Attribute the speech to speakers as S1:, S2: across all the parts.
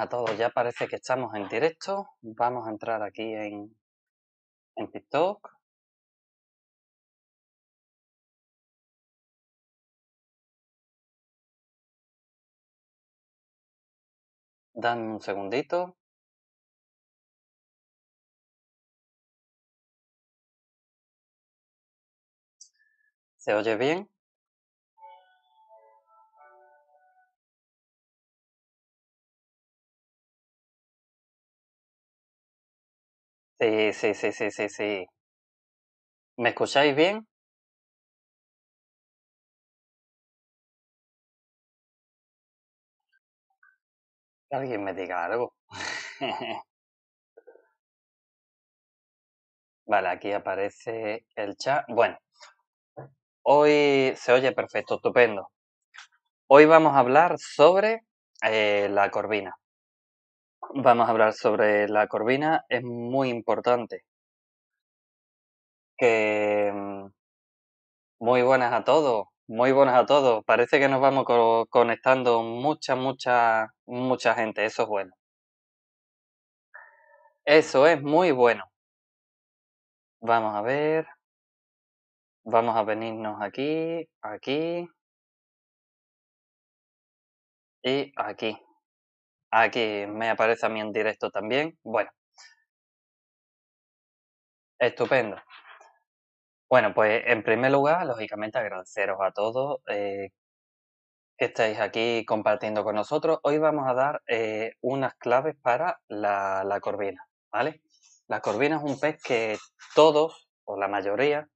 S1: a todos. Ya parece que estamos en directo. Vamos a entrar aquí en, en TikTok. Dame un segundito. ¿Se oye bien? Sí, sí, sí, sí, sí, ¿Me escucháis bien? Alguien me diga algo.
S2: vale, aquí aparece el chat. Bueno, hoy se oye perfecto, estupendo. Hoy vamos a hablar sobre eh, la corvina vamos a hablar sobre la corvina, es muy importante. Que mm, muy buenas a todos, muy buenas a todos. Parece que nos vamos conectando mucha, mucha, mucha gente. Eso es bueno. Eso es muy bueno.
S1: Vamos a ver. Vamos a venirnos aquí, aquí y aquí. Aquí
S2: me aparece a mí en directo también. Bueno. Estupendo. Bueno, pues en primer lugar, lógicamente agradeceros a todos eh, que estáis aquí compartiendo con nosotros. Hoy vamos a dar eh, unas claves para la, corvina, ¿vale? La corvina es un pez que todos, o la mayoría,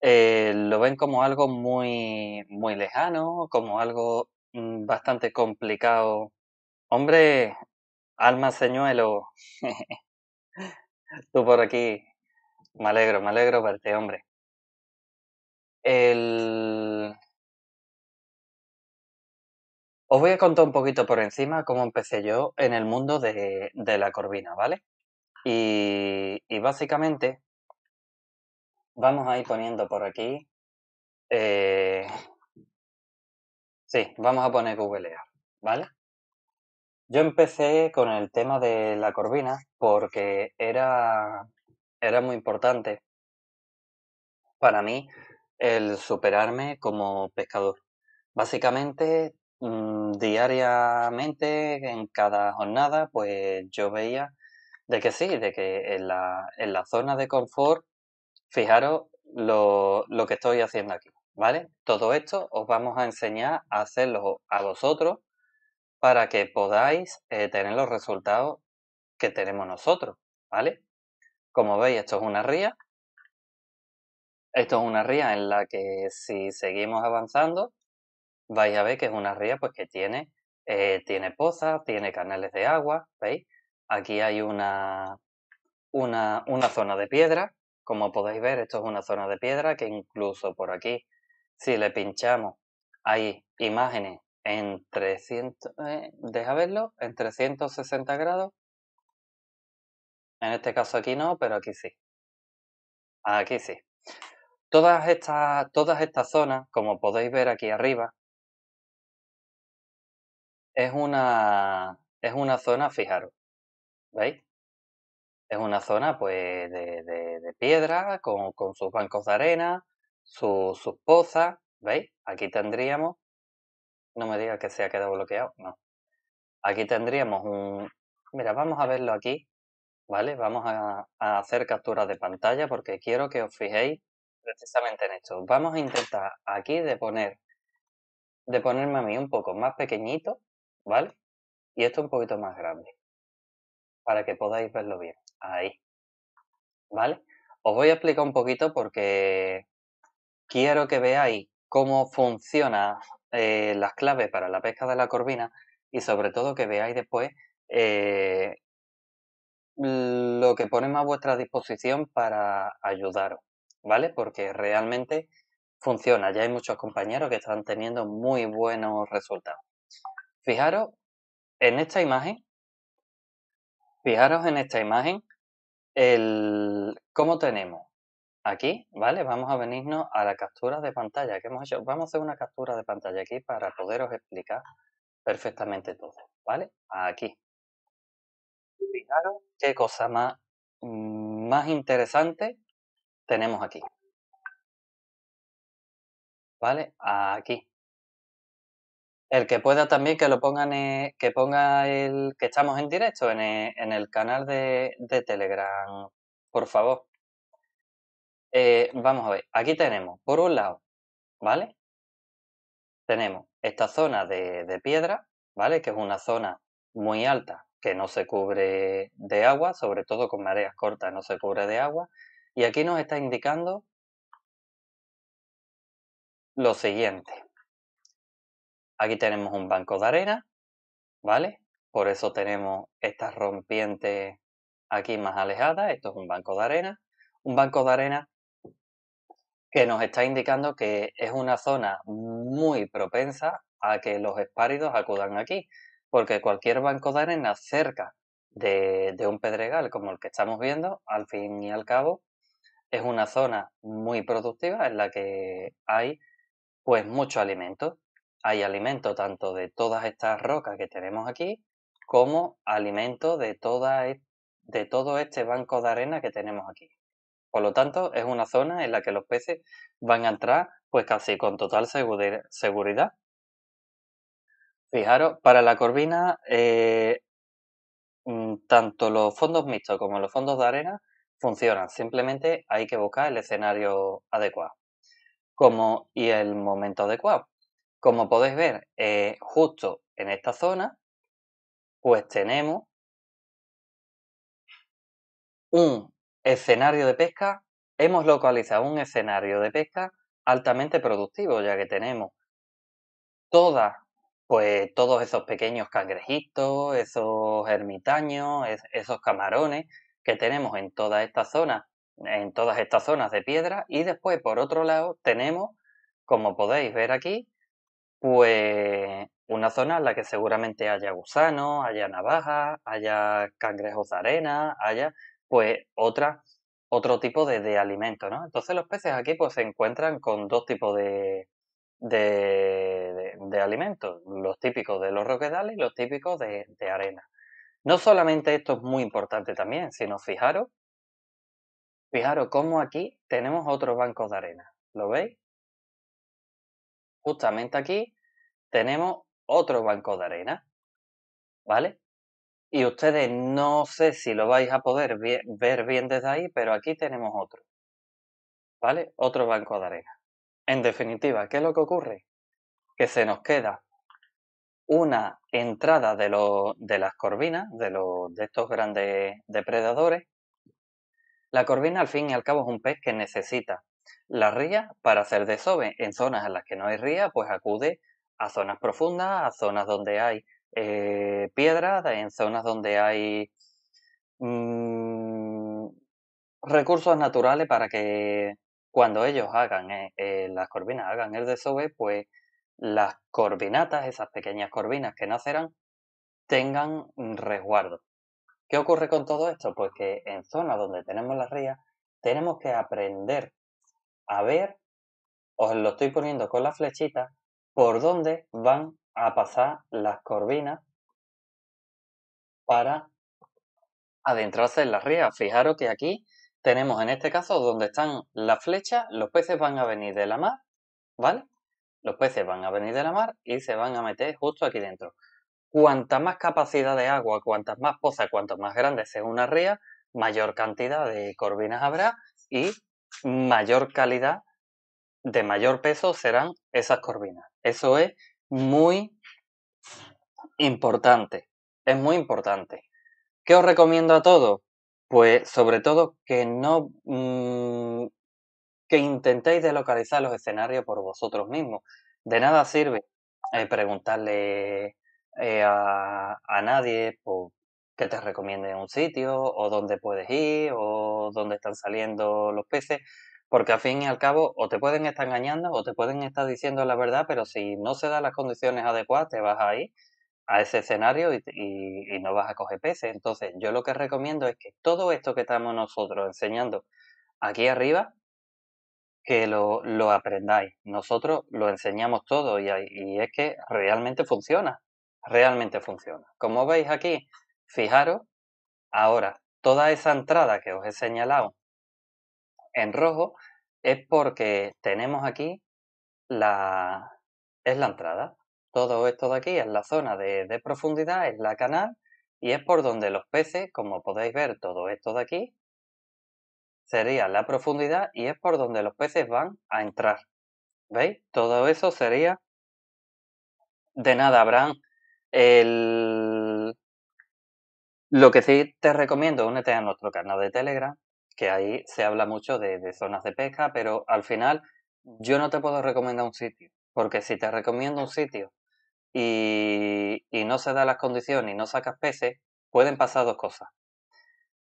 S2: eh, lo ven como algo muy, muy lejano, como algo Mm, bastante complicado. Hombre, alma señuelo, tú por aquí.
S1: Me alegro, me alegro
S2: verte, hombre.
S1: El...
S2: Os voy a contar un poquito por encima cómo empecé yo en el mundo de, de la corvina, ¿vale? Y, y, básicamente vamos a ir poniendo por aquí eh, Sí, vamos a poner Earth, ¿vale? Yo empecé con el tema de la corvina porque era, era muy importante para mí el superarme como pescador. Básicamente, mm, diariamente, en cada jornada, pues yo veía de que sí, de que en la, en la zona de confort, fijaros lo, lo que estoy haciendo aquí. ¿vale? Todo esto os vamos a enseñar a hacerlo a vosotros para que podáis eh, tener los resultados que tenemos nosotros, ¿vale? Como veis, esto es una ría. Esto es una ría en la que si seguimos avanzando, vais a ver que es una ría pues, que tiene, eh, tiene pozas, tiene canales de agua, ¿veis? Aquí hay una, una, una zona de piedra. Como podéis ver, esto es una zona de piedra que incluso por aquí si le pinchamos, hay imágenes en 300, eh, deja verlo, en 360 grados. En este caso aquí no, pero aquí sí. Aquí sí. Todas estas, todas estas
S1: zonas, como podéis ver aquí arriba, es una,
S2: es una zona, fijaros, ¿veis? Es una zona pues de, de piedra con, con sus bancos de arena, su, esposa ¿veis? Aquí tendríamos, no me diga que se ha quedado bloqueado, no. Aquí tendríamos un, mira, vamos a verlo aquí, ¿vale? Vamos a, a hacer capturas de pantalla porque quiero que os fijéis precisamente en esto. Vamos a intentar aquí de poner, de ponerme a mí un poco más pequeñito, ¿vale? Y esto un poquito más grande, para que podáis verlo bien. Ahí, ¿vale? Os voy a explicar un poquito porque quiero que veáis cómo funcionan eh, las claves para la pesca de la corvina y sobre todo que veáis después eh, lo que ponemos a vuestra disposición para ayudaros, ¿vale? Porque realmente funciona, ya hay muchos compañeros que están teniendo muy buenos resultados. Fijaros en esta imagen, fijaros en esta imagen, cómo tenemos aquí, ¿vale? Vamos a venirnos a la captura de pantalla que hemos hecho. Vamos a hacer una captura de pantalla aquí para poderos explicar perfectamente todo, ¿vale? Aquí. Fijaros qué cosa más,
S1: mm, más interesante tenemos aquí.
S2: ¿Vale? Aquí. El que pueda también que lo pongan, que ponga el que estamos en directo en, el, canal de Telegram, por favor. Eh, vamos a ver, aquí tenemos, por un lado, ¿vale? Tenemos esta zona de, de piedra, ¿vale? Que es una zona muy alta que no se cubre de agua, sobre todo con mareas cortas no se cubre de agua. Y aquí nos está indicando lo siguiente. Aquí tenemos un banco de arena, ¿vale? Por eso tenemos estas rompientes aquí más alejadas. Esto es un banco de arena. Un banco de arena que nos está indicando que es una zona muy propensa a que los espáridos acudan aquí, porque cualquier banco de arena cerca de, de, un pedregal como el que estamos viendo, al fin y al cabo, es una zona muy productiva en la que hay pues mucho alimento. Hay alimento tanto de todas estas rocas que tenemos aquí, como alimento de, toda, e, de todo este banco de arena que tenemos aquí. Por lo tanto, es una zona en la que los peces van a entrar pues casi con total seguridad. Fijaros, para la corvina, eh, mm, tanto los fondos mixtos como los fondos de arena funcionan. Simplemente hay que buscar el escenario adecuado como, y el momento adecuado. Como podéis ver, eh, justo en esta zona, pues tenemos un escenario de pesca, hemos localizado un escenario de pesca altamente productivo, ya que tenemos todas, pues todos esos pequeños cangrejitos, esos ermitaños, esos camarones que tenemos en toda esta zona, en todas estas zonas de piedra, y después por otro lado tenemos, como podéis ver aquí, pues una zona en la que seguramente haya gusanos, haya navajas, haya cangrejos de arena, haya pues otra, otro tipo de, de alimento, ¿no? Entonces los peces aquí pues se encuentran con dos tipos de, de, de alimentos, los típicos de los roquedales y los típicos de, arena. No solamente esto es muy importante también, sino fijaros, fijaros cómo aquí tenemos otro banco de arena, ¿lo veis? Justamente aquí tenemos otro banco de arena, ¿vale? Y ustedes no sé si lo vais a poder ver bien desde ahí, pero aquí tenemos otro. ¿Vale? Otro banco de arena. En definitiva, ¿qué es lo que ocurre? Que se nos queda una entrada de, lo, de las corvinas, de, los de estos grandes depredadores. La corvina, al fin y al cabo, es un pez que necesita la ría para hacer desove. En zonas en las que no hay ría, pues acude a zonas profundas, a zonas donde hay eh, piedras, en zonas donde hay mm, recursos naturales para que cuando ellos hagan eh, eh, las corvinas, hagan el desove, pues las corvinatas, esas pequeñas corvinas que nacerán, tengan resguardo. ¿Qué ocurre con todo esto? Pues que en zonas donde tenemos las rías, tenemos que aprender a ver, os lo estoy poniendo con la flechita, por dónde van a pasar las corvinas para adentrarse en la ría. Fijaros que aquí tenemos en este caso donde están las flechas, los peces van a venir de la mar, ¿vale? Los peces van a venir de la mar y se van a meter justo aquí dentro. Cuanta más capacidad de agua, cuantas más pozas, cuantos más grandes sea una ría, mayor cantidad de corvinas habrá y mayor calidad, de mayor peso serán esas corvinas. Eso es muy importante. Es muy importante. ¿Qué os recomiendo a todos? Pues sobre todo que no... Mm, que intentéis deslocalizar los escenarios por vosotros mismos. De nada sirve eh, preguntarle eh, a, a, nadie pues, que te recomiende un sitio o dónde puedes ir o dónde están saliendo los peces, porque al fin y al cabo, o te pueden estar engañando o te pueden estar diciendo la verdad, pero si no se dan las condiciones adecuadas, te vas ir a ese escenario y, no vas a coger peces. Entonces, yo lo que recomiendo es que todo esto que estamos nosotros enseñando aquí arriba, que lo, aprendáis. Nosotros lo enseñamos todo y, y es que realmente funciona. Realmente funciona. Como veis aquí, fijaros, ahora, toda esa entrada que os he señalado en rojo es porque tenemos aquí la es la entrada. Todo esto de aquí es la zona de, profundidad, es la canal y es por donde los peces, como podéis ver, todo esto de aquí sería la profundidad y es por donde los peces van a entrar. ¿Veis? Todo eso sería... De nada, habrán El... Lo que sí te recomiendo, únete a nuestro canal de Telegram, que ahí se habla mucho de, zonas de pesca, pero al final yo no te puedo recomendar un sitio, porque si te recomiendo un sitio y, no se dan las condiciones y no sacas peces, pueden pasar dos cosas.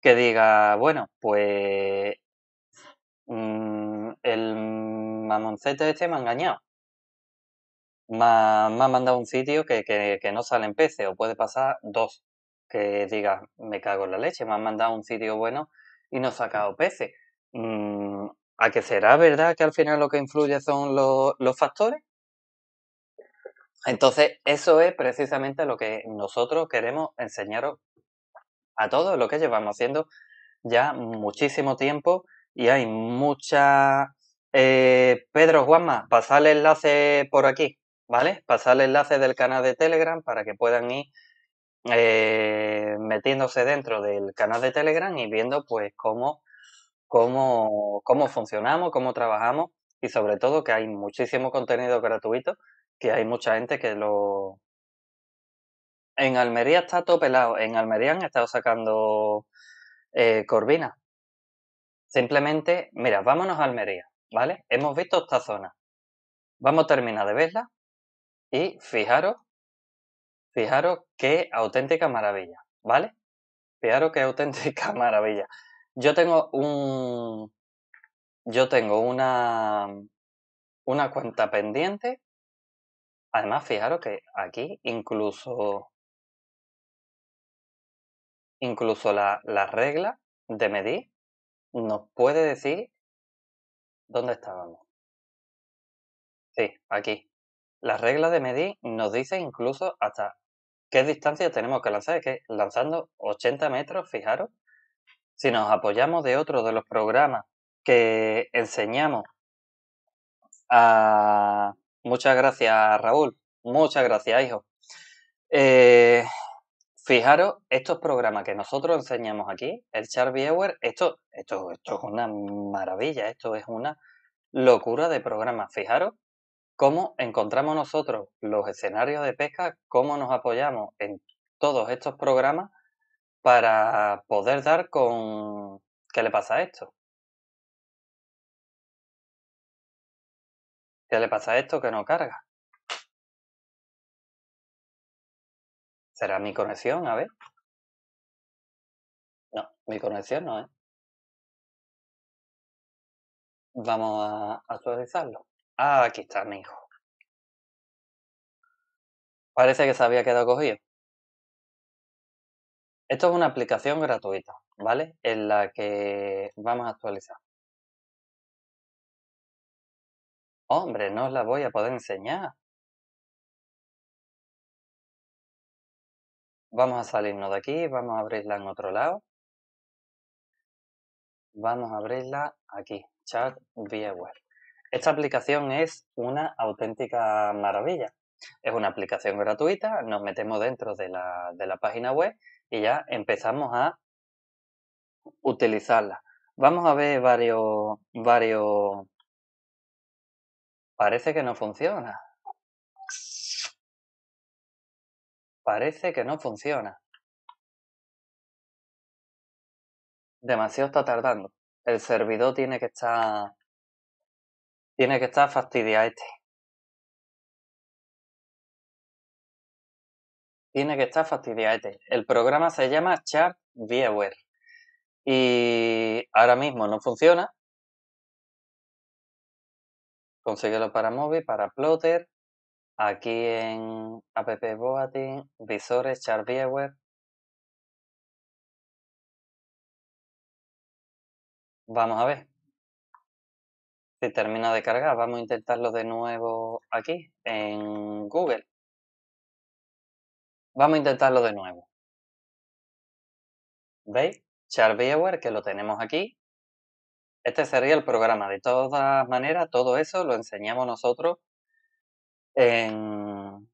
S2: Que diga, bueno, pues mm, el mamoncete este me ha engañado. Me ha, mandado un sitio que, que, que, no salen peces, o puede pasar dos. Que digas, me cago en la leche, me ha mandado un sitio bueno y no sacado peces. Mm, ¿A qué será verdad que al final lo que influye son los, factores? Entonces, eso es precisamente lo que nosotros queremos enseñaros a todos, lo que llevamos haciendo ya muchísimo tiempo y hay mucha... Eh, Pedro, Juanma, pasar el enlace por aquí, ¿vale? Pasar el enlace del canal de Telegram para que puedan ir eh, metiéndose dentro del canal de Telegram y viendo pues cómo, cómo, cómo funcionamos, cómo trabajamos y sobre todo que hay muchísimo contenido gratuito, que hay mucha gente que lo... En Almería está topelado en Almería han estado sacando eh, Corvina. Simplemente, mira, vámonos a Almería, ¿vale? Hemos visto esta zona. Vamos a terminar de verla y fijaros Fijaros qué auténtica maravilla, ¿vale? Fijaros qué auténtica maravilla. Yo tengo un. Yo tengo una. Una cuenta
S1: pendiente. Además, fijaros que aquí incluso. Incluso la, la regla de medir nos puede decir dónde estábamos. Sí,
S2: aquí. La regla de medir nos dice incluso hasta ¿Qué distancia tenemos que lanzar? Es que lanzando 80 metros, fijaros, si nos apoyamos de otro de los programas que enseñamos a... Muchas gracias, Raúl. Muchas gracias, hijo. Eh, fijaros, estos programas que nosotros enseñamos aquí, el Char Viewer, esto, esto, esto es una maravilla, esto es una locura de programa. Fijaros cómo encontramos nosotros los escenarios de pesca, cómo nos apoyamos en todos estos programas para poder dar con qué le pasa a
S1: esto. ¿Qué le pasa a esto que no carga? ¿Será mi conexión? A ver. No, mi conexión no es. Vamos a actualizarlo. Ah, aquí está, mi hijo. Parece que se había quedado cogido. Esto es una aplicación gratuita, ¿vale? En la que vamos a actualizar. Hombre, no os la voy a poder enseñar.
S2: Vamos a salirnos de aquí, vamos a abrirla en otro lado. Vamos a abrirla aquí, chat vía web. Esta aplicación es una auténtica maravilla. Es una aplicación gratuita, nos metemos dentro de la, de la página web y ya empezamos a utilizarla. Vamos a ver varios, varios... Parece que no
S1: funciona. Parece que no funciona. Demasiado está tardando. El servidor tiene que estar tiene que estar este. Tiene que estar este.
S2: El programa se llama Chart Viewer. Y ahora mismo no funciona. Consíguelo para móvil, para plotter. Aquí en App Boating, visores, Chart Viewer. Vamos a ver termina de cargar. Vamos a intentarlo de nuevo aquí,
S1: en
S2: Google. Vamos a intentarlo de nuevo. ¿Veis? Viewer que lo tenemos aquí. Este sería el programa. De todas maneras, todo eso lo enseñamos nosotros en,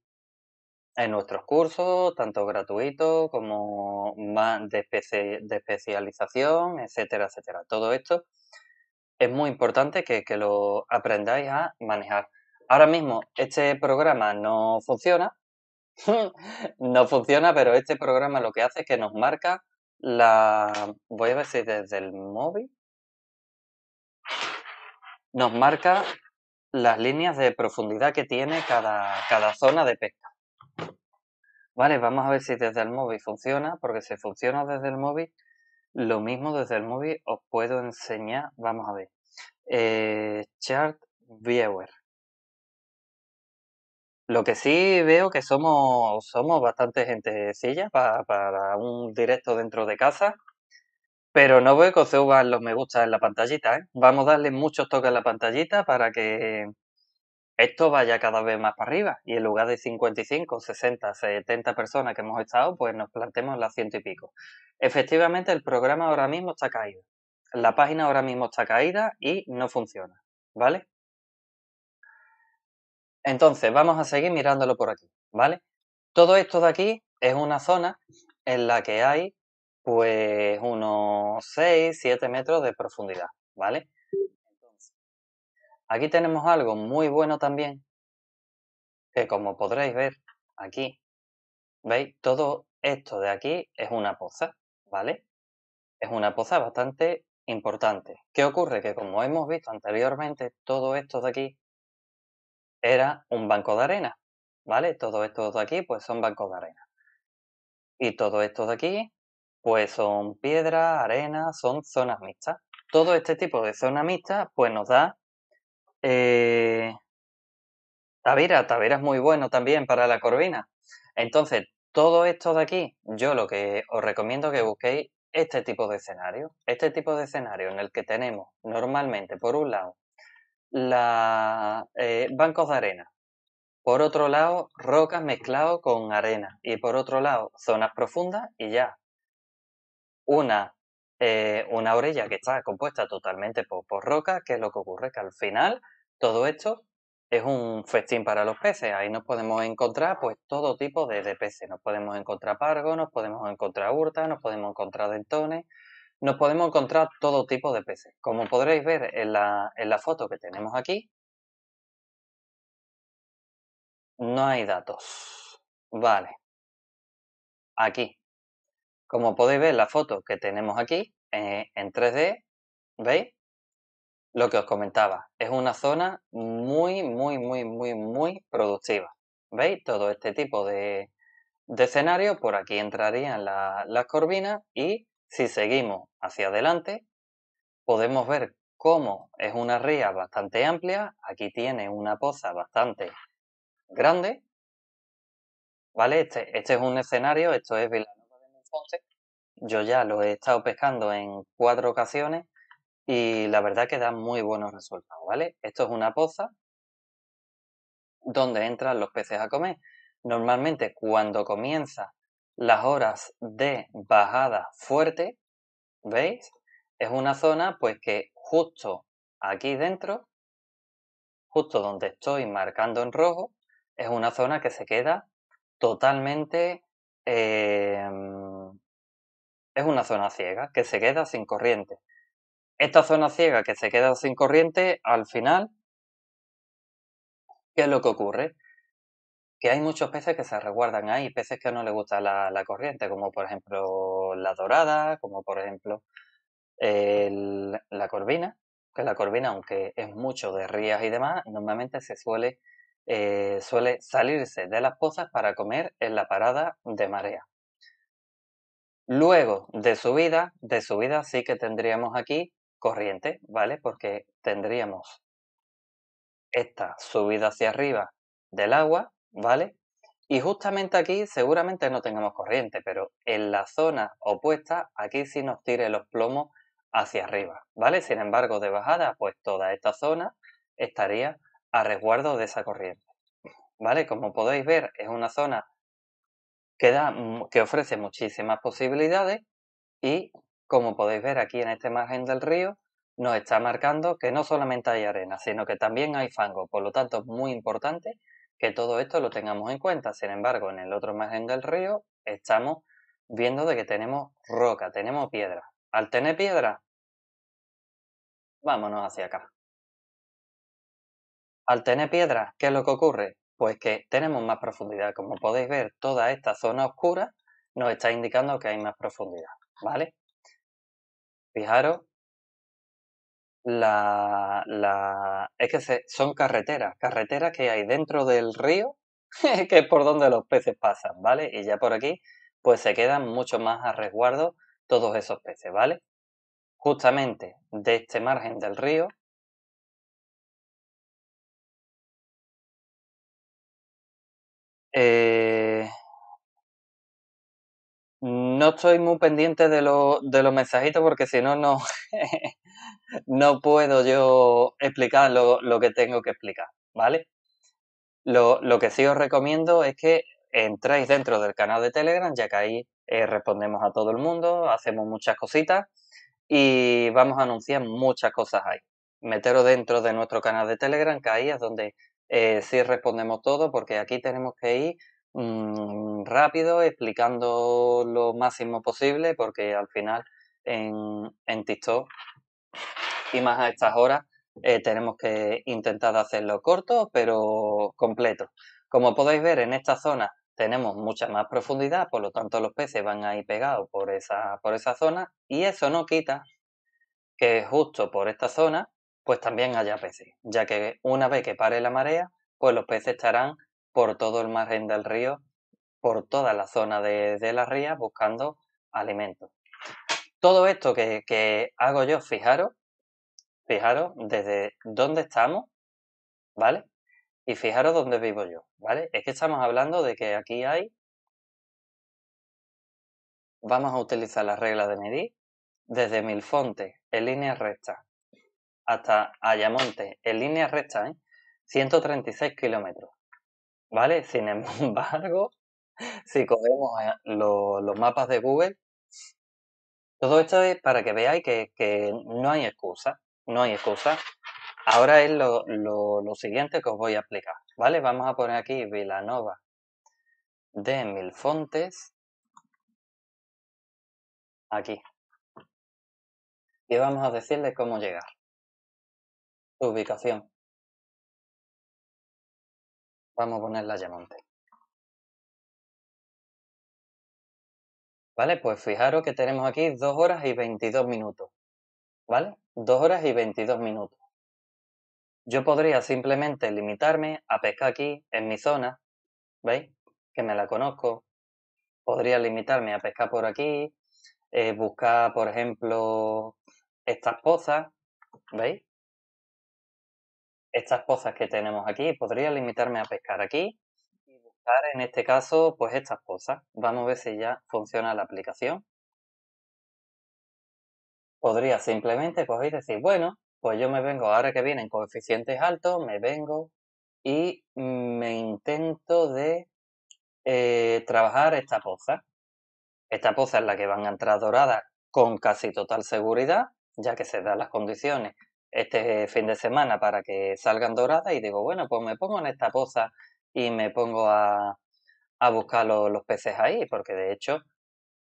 S2: en nuestros cursos, tanto gratuitos como más de, de especialización, etcétera, etcétera. Todo esto es muy importante que, lo aprendáis a manejar. Ahora mismo este programa no funciona, no funciona, pero este programa lo que hace es que nos marca la... Voy a ver si desde el móvil. Nos marca las líneas de profundidad que tiene cada, cada zona de pesca. Vale, vamos a ver si desde el móvil funciona, porque si funciona desde el móvil lo mismo desde el móvil os puedo enseñar, vamos a ver, eh, Chart Viewer. Lo que sí veo que somos, somos bastante gentecilla para, para un directo dentro de casa, pero no veo que os suban los me gusta en la pantallita. ¿eh? Vamos a darle muchos toques a la pantallita para que esto vaya cada vez más para arriba y en lugar de 55, 60, 70 personas que hemos estado, pues nos plantemos las ciento y pico. Efectivamente, el programa ahora mismo está caído. La página ahora mismo está caída y no funciona, ¿vale? Entonces, vamos a seguir mirándolo por aquí, ¿vale? Todo esto de aquí es una zona en la que hay pues unos 6, 7 metros de profundidad, ¿vale? Aquí tenemos algo muy bueno también, que como podréis ver aquí, ¿veis? Todo esto de aquí es una poza, ¿vale? Es una poza bastante importante. ¿Qué ocurre? Que como hemos visto anteriormente, todo esto de aquí era un banco de arena, ¿vale? Todo esto de aquí, pues son bancos de arena. Y todo esto de aquí, pues son piedra, arena, son zonas mixtas. Todo este tipo de zona mixta, pues nos da eh, Tavira, Tavira es muy bueno también para la corvina. Entonces, todo esto de aquí, yo lo que os recomiendo que busquéis este tipo de escenario. Este tipo de escenario en el que tenemos normalmente, por un lado, la, eh, bancos de arena. Por otro lado, rocas mezcladas con arena. Y por otro lado, zonas profundas y ya. Una eh, una orilla que está compuesta totalmente por, roca, que es lo que ocurre que al final todo esto es un festín para los peces. Ahí nos podemos encontrar pues todo tipo de, peces. Nos podemos encontrar pargo nos podemos encontrar hurtas, nos podemos encontrar dentones, nos podemos encontrar todo tipo de peces. Como podréis ver en la foto que tenemos aquí,
S1: no hay datos. Vale. Aquí.
S2: Como podéis ver, la foto que tenemos aquí eh, en 3D, ¿veis? Lo que os comentaba, es una zona muy, muy, muy, muy, muy productiva. ¿Veis? Todo este tipo de, de escenario, por aquí entrarían las corvinas y si seguimos hacia adelante, podemos ver cómo es una ría bastante amplia, aquí tiene una poza bastante grande, ¿vale? Este, este es un escenario, esto es yo ya lo he estado pescando en cuatro ocasiones y la verdad que da muy buenos resultados, ¿vale? Esto es una poza donde entran los peces a comer. Normalmente cuando comienza las horas de bajada fuerte, ¿veis? Es una zona pues que justo aquí dentro, justo donde estoy marcando en rojo, es una zona que se queda totalmente eh, es una zona ciega que se queda sin corriente. Esta zona ciega que se queda sin corriente, al final, ¿qué es lo que ocurre? Que hay muchos peces que se resguardan ahí, peces que no les gusta la, corriente, como por ejemplo la dorada, como por ejemplo la corvina, que la corvina, aunque es mucho de rías y demás, normalmente se suele, eh, suele salirse de las pozas para comer en la parada de marea. Luego de subida, de subida sí que tendríamos aquí corriente, ¿vale? Porque tendríamos esta subida hacia arriba del agua, ¿vale? Y justamente aquí seguramente no tengamos corriente, pero en la zona opuesta aquí sí nos tire los plomos hacia arriba, ¿vale? Sin embargo, de bajada, pues toda esta zona estaría a resguardo de esa corriente, ¿vale? Como podéis ver, es una zona que, ofrece muchísimas posibilidades y como podéis ver aquí en este margen del río, nos está marcando que no solamente hay arena, sino que también hay fango. Por lo tanto, es muy importante que todo esto lo tengamos en cuenta. Sin embargo, en el otro margen del río estamos viendo de que tenemos roca, tenemos piedra. Al tener piedra, vámonos hacia acá. Al tener piedra, ¿qué es lo que ocurre? pues que tenemos más profundidad. Como podéis ver, toda esta zona oscura nos está indicando que hay más profundidad, ¿vale? Fijaros, la, la... es que son carreteras, carreteras que hay dentro del río, que es por donde los peces pasan, ¿vale? Y ya por aquí, pues se quedan mucho más a resguardo todos esos peces, ¿vale? Justamente de
S1: este margen del río
S2: Eh, no estoy muy pendiente de, lo, de los mensajitos porque si no, no, no puedo yo explicar lo, lo, que tengo que explicar, ¿vale? Lo, lo, que sí os recomiendo es que entréis dentro del canal de Telegram, ya que ahí eh, respondemos a todo el mundo, hacemos muchas cositas y vamos a anunciar muchas cosas ahí. Meteros dentro de nuestro canal de Telegram, que ahí es donde eh, si respondemos todo porque aquí tenemos que ir mm, rápido, explicando lo máximo posible porque al final en, en TikTok y más a estas horas eh, tenemos que intentar hacerlo corto pero completo. Como podéis ver en esta zona tenemos mucha más profundidad, por lo tanto los peces van ahí pegados por esa, por esa zona y eso no quita que justo por esta zona pues también haya peces, ya que una vez que pare la marea, pues los peces estarán por todo el margen del río, por toda la zona de, la ría, buscando alimentos. Todo esto que, que hago yo, fijaros, fijaros desde dónde estamos, ¿vale? Y fijaros dónde vivo yo, ¿vale? Es que estamos hablando de que aquí hay... Vamos a utilizar la regla de medir desde Milfonte, en línea recta, hasta Ayamonte en línea recta, ¿eh? 136 kilómetros. ¿Vale? Sin embargo, si cogemos eh, los, mapas de Google, todo esto es para que veáis que, no hay excusa. No hay excusa. Ahora es lo, siguiente que os voy a explicar. ¿Vale? Vamos a poner aquí Vilanova de Milfontes.
S1: Aquí. Y vamos a decirle cómo llegar ubicación. Vamos a poner la llamante
S2: ¿Vale? Pues fijaros que tenemos aquí 2 horas y 22 minutos. ¿Vale? 2 horas y 22 minutos. Yo podría simplemente limitarme a pescar aquí, en mi zona, ¿veis? Que me la conozco. Podría limitarme a pescar por aquí, eh, buscar, por ejemplo, estas pozas, ¿veis? estas pozas que tenemos aquí, podría limitarme a pescar aquí y buscar en este caso pues estas pozas. Vamos a ver si ya funciona la aplicación. Podría simplemente coger y decir, bueno, pues yo me vengo, ahora que vienen coeficientes altos, me vengo y me intento de eh, trabajar esta poza. Esta poza es la que van a entrar doradas con casi total seguridad, ya que se dan las condiciones este fin de semana para que salgan doradas y digo, bueno, pues me pongo en esta poza y me pongo a, a buscar los, peces ahí, porque de hecho,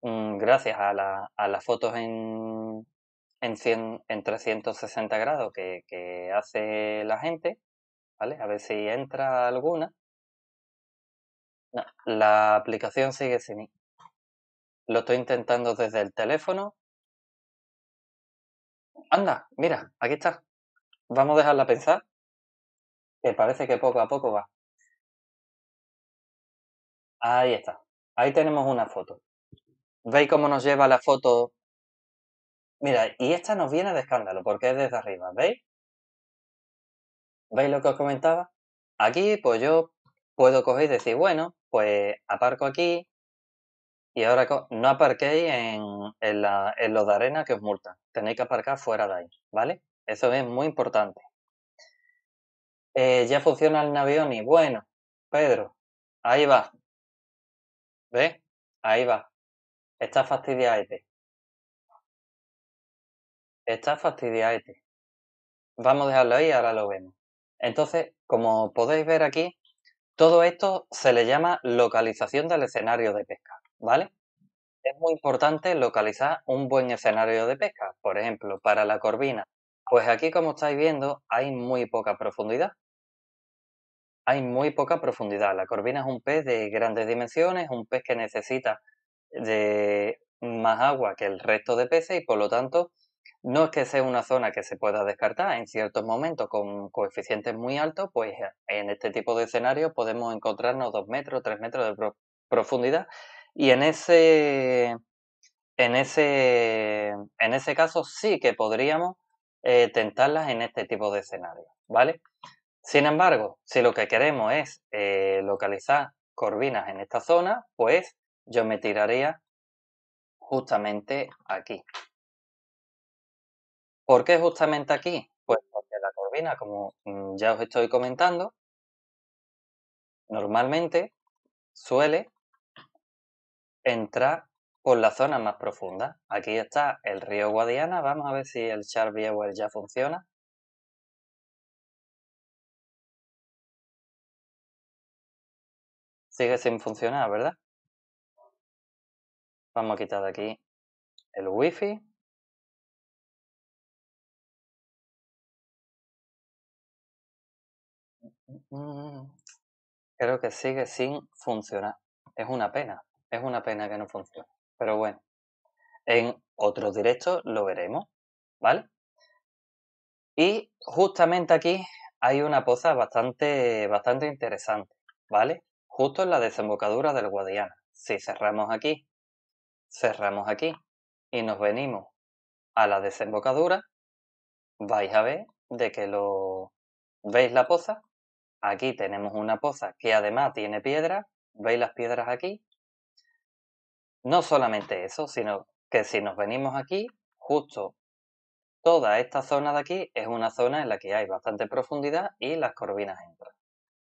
S2: mm, gracias a, la, a las fotos en, en, en 360 grados que, hace la gente, ¿vale? A ver si entra alguna. la aplicación sigue sin ir.
S1: Lo estoy intentando desde el teléfono anda, mira, aquí está. Vamos a dejarla pensar. Que parece que poco a poco va. Ahí está. Ahí tenemos una foto.
S2: ¿Veis cómo nos lleva la foto? Mira, y esta nos viene de escándalo porque es desde arriba, ¿veis? ¿Veis lo que os comentaba? Aquí, pues yo puedo coger y decir, bueno, pues aparco aquí, y ahora no aparquéis en, los de arena que os multan. Tenéis que aparcar fuera de ahí, ¿vale? Eso es muy importante. Eh, ya funciona el navío bueno,
S1: Pedro, ahí va. ¿Ves? Ahí va. Está fastidiaete. Está fastidiaete.
S2: Vamos a dejarlo ahí, ahora lo vemos. Entonces, como podéis ver aquí, todo esto se le llama localización del escenario de pesca. ¿vale? Es muy importante localizar un buen escenario de pesca, por ejemplo, para la corvina. Pues aquí, como estáis viendo, hay muy poca profundidad. Hay muy poca profundidad. La corvina es un pez de grandes dimensiones, un pez que necesita de más agua que el resto de peces y por lo tanto no es que sea una zona que se pueda descartar. En ciertos momentos con coeficientes muy altos, pues en este tipo de escenario podemos encontrarnos 2 metros, 3 metros de profundidad y en ese, en ese, en ese caso sí que podríamos eh, tentarlas en este tipo de escenario, ¿vale? Sin embargo, si lo que queremos es eh, localizar corvinas en esta zona, pues yo me tiraría justamente aquí. ¿Por qué justamente aquí?
S1: Pues porque la corvina, como mm, ya os estoy comentando,
S2: normalmente suele entrar por la zona más profunda. Aquí está el río Guadiana. Vamos a ver si el char viewer ya
S1: funciona. Sigue sin funcionar, ¿verdad? Vamos a quitar de aquí el wifi. Mm, mm, mm.
S2: Creo que sigue sin funcionar. Es una pena. Es una pena que no funcione. Pero bueno, en otros directos lo veremos, ¿vale? Y justamente aquí hay una poza bastante, bastante interesante, ¿vale? Justo en la desembocadura del Guadiana. Si cerramos aquí, cerramos aquí y nos venimos a la desembocadura, vais a ver de que lo... ¿Veis la poza? Aquí tenemos una poza que además tiene piedras. ¿Veis las piedras aquí? No solamente eso, sino que si nos venimos aquí, justo toda esta zona de aquí es una zona en la que hay bastante profundidad y las corvinas entran,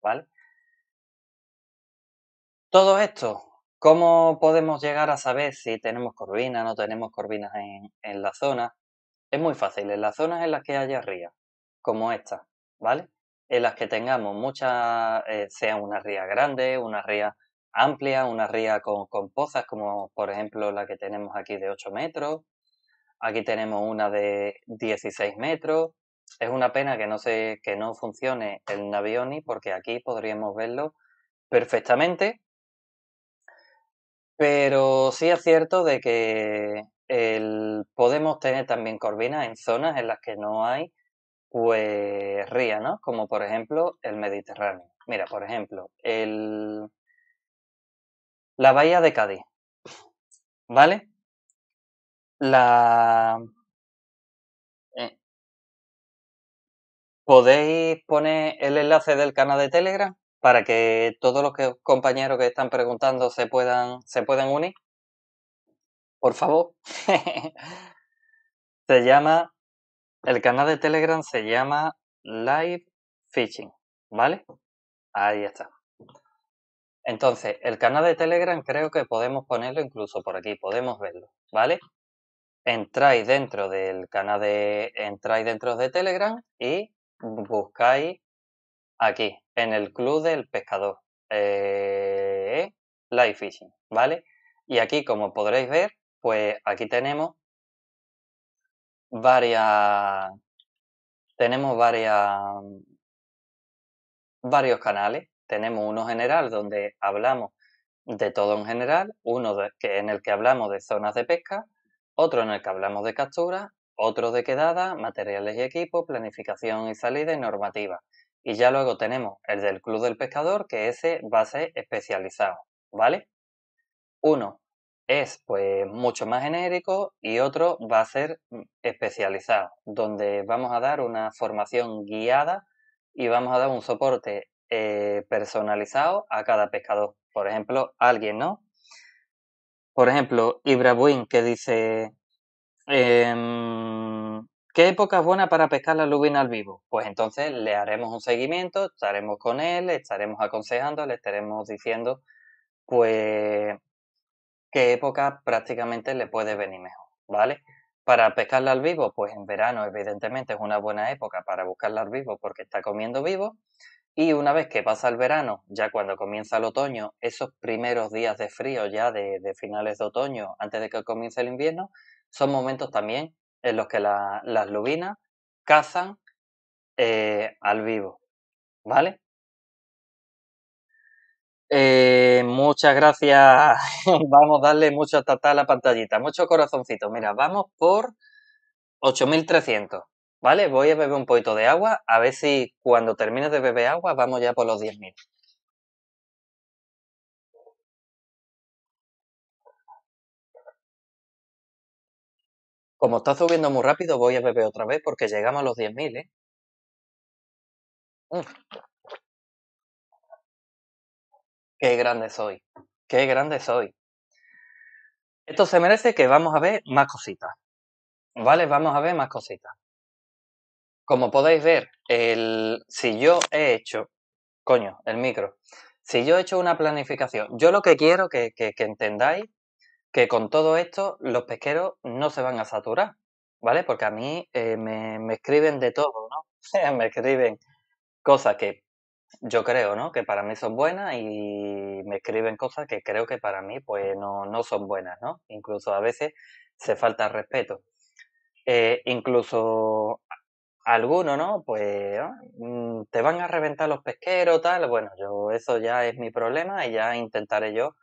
S2: ¿vale? Todo esto, ¿cómo podemos llegar a saber si tenemos corvinas, no tenemos corvinas en, la zona? Es muy fácil, en las zonas en las que haya rías, como esta, ¿vale? En las que tengamos mucha, sean eh, sea una ría grande, una ría amplia, una ría con, pozas como por ejemplo la que tenemos aquí de 8 metros, aquí tenemos una de 16 metros, es una pena que no, se, que no funcione el Navioni porque aquí podríamos verlo perfectamente, pero sí es cierto de que podemos tener también corvinas en zonas en las que no hay pues, ría, ¿no? Como por ejemplo el Mediterráneo. Mira, por ejemplo, el, la bahía de Cádiz,
S1: ¿vale? La... Eh,
S2: Podéis poner el enlace del canal de Telegram para que todos los compañeros que están preguntando se puedan, se puedan unir. Por favor. se llama, el canal de Telegram se llama Live Fishing, ¿vale? Ahí está. Entonces, el canal de Telegram creo que podemos ponerlo incluso por aquí, podemos verlo, ¿vale? Entráis dentro del canal de. dentro de Telegram y buscáis aquí, en el club del pescador. Eh, live fishing, ¿vale? Y aquí, como podréis ver, pues aquí tenemos varias. Tenemos varias. varios canales tenemos uno general donde hablamos de todo en general, uno que, en el que hablamos de zonas de pesca, otro en el que hablamos de captura, otro de quedada, materiales y equipo planificación y salida y normativa. Y ya luego tenemos el del Club del Pescador, que ese va a ser especializado, ¿vale? Uno es pues mucho más genérico y otro va a ser mm, especializado, donde vamos a dar una formación guiada y vamos a dar un soporte eh, personalizado a cada pescador. Por ejemplo, alguien, ¿no? Por ejemplo, Ibrabuin que dice, em, ¿qué época es buena para pescar la lubina al vivo? Pues entonces le haremos un seguimiento, estaremos con él, le estaremos aconsejando, le estaremos diciendo, pues, qué época prácticamente le puede venir mejor, ¿vale? Para pescarla al vivo, pues en verano evidentemente es una buena época para buscarla al vivo porque está comiendo vivo. Y una vez que pasa el verano, ya cuando comienza el otoño, esos primeros días de frío ya de, finales de otoño, antes de que comience el invierno, son momentos también en los que las lubinas cazan eh, al vivo. ¿Vale? Eh, muchas gracias. vamos a darle mucho tata a la pantallita, mucho corazoncito. Mira, vamos por 8300. ¿Vale? Voy a beber un poquito de agua, a ver si cuando termine de beber agua vamos ya por los 10.000.
S1: Como está subiendo muy rápido, voy a beber otra vez porque llegamos a los 10.000, ¿eh? Mm. ¡Qué grande soy! ¡Qué grande soy! Esto
S2: se merece que vamos a ver más cositas. ¿Vale? Vamos a ver más cositas como podéis ver, el, si yo he hecho, coño, el micro, si yo he hecho una planificación, yo lo que quiero que, que, entendáis que con todo esto los pesqueros no se van a saturar, ¿vale? Porque a mí eh, me, escriben de todo, ¿no? me escriben cosas que yo creo, ¿no? Que para mí son buenas y me escriben cosas que creo que para mí, pues, no, son buenas, ¿no? Incluso a veces se falta respeto. Eh, incluso alguno, ¿no? Pues ah, mm, te van a reventar los pesqueros, tal. Bueno, yo eso ya es mi problema y ya intentaré yo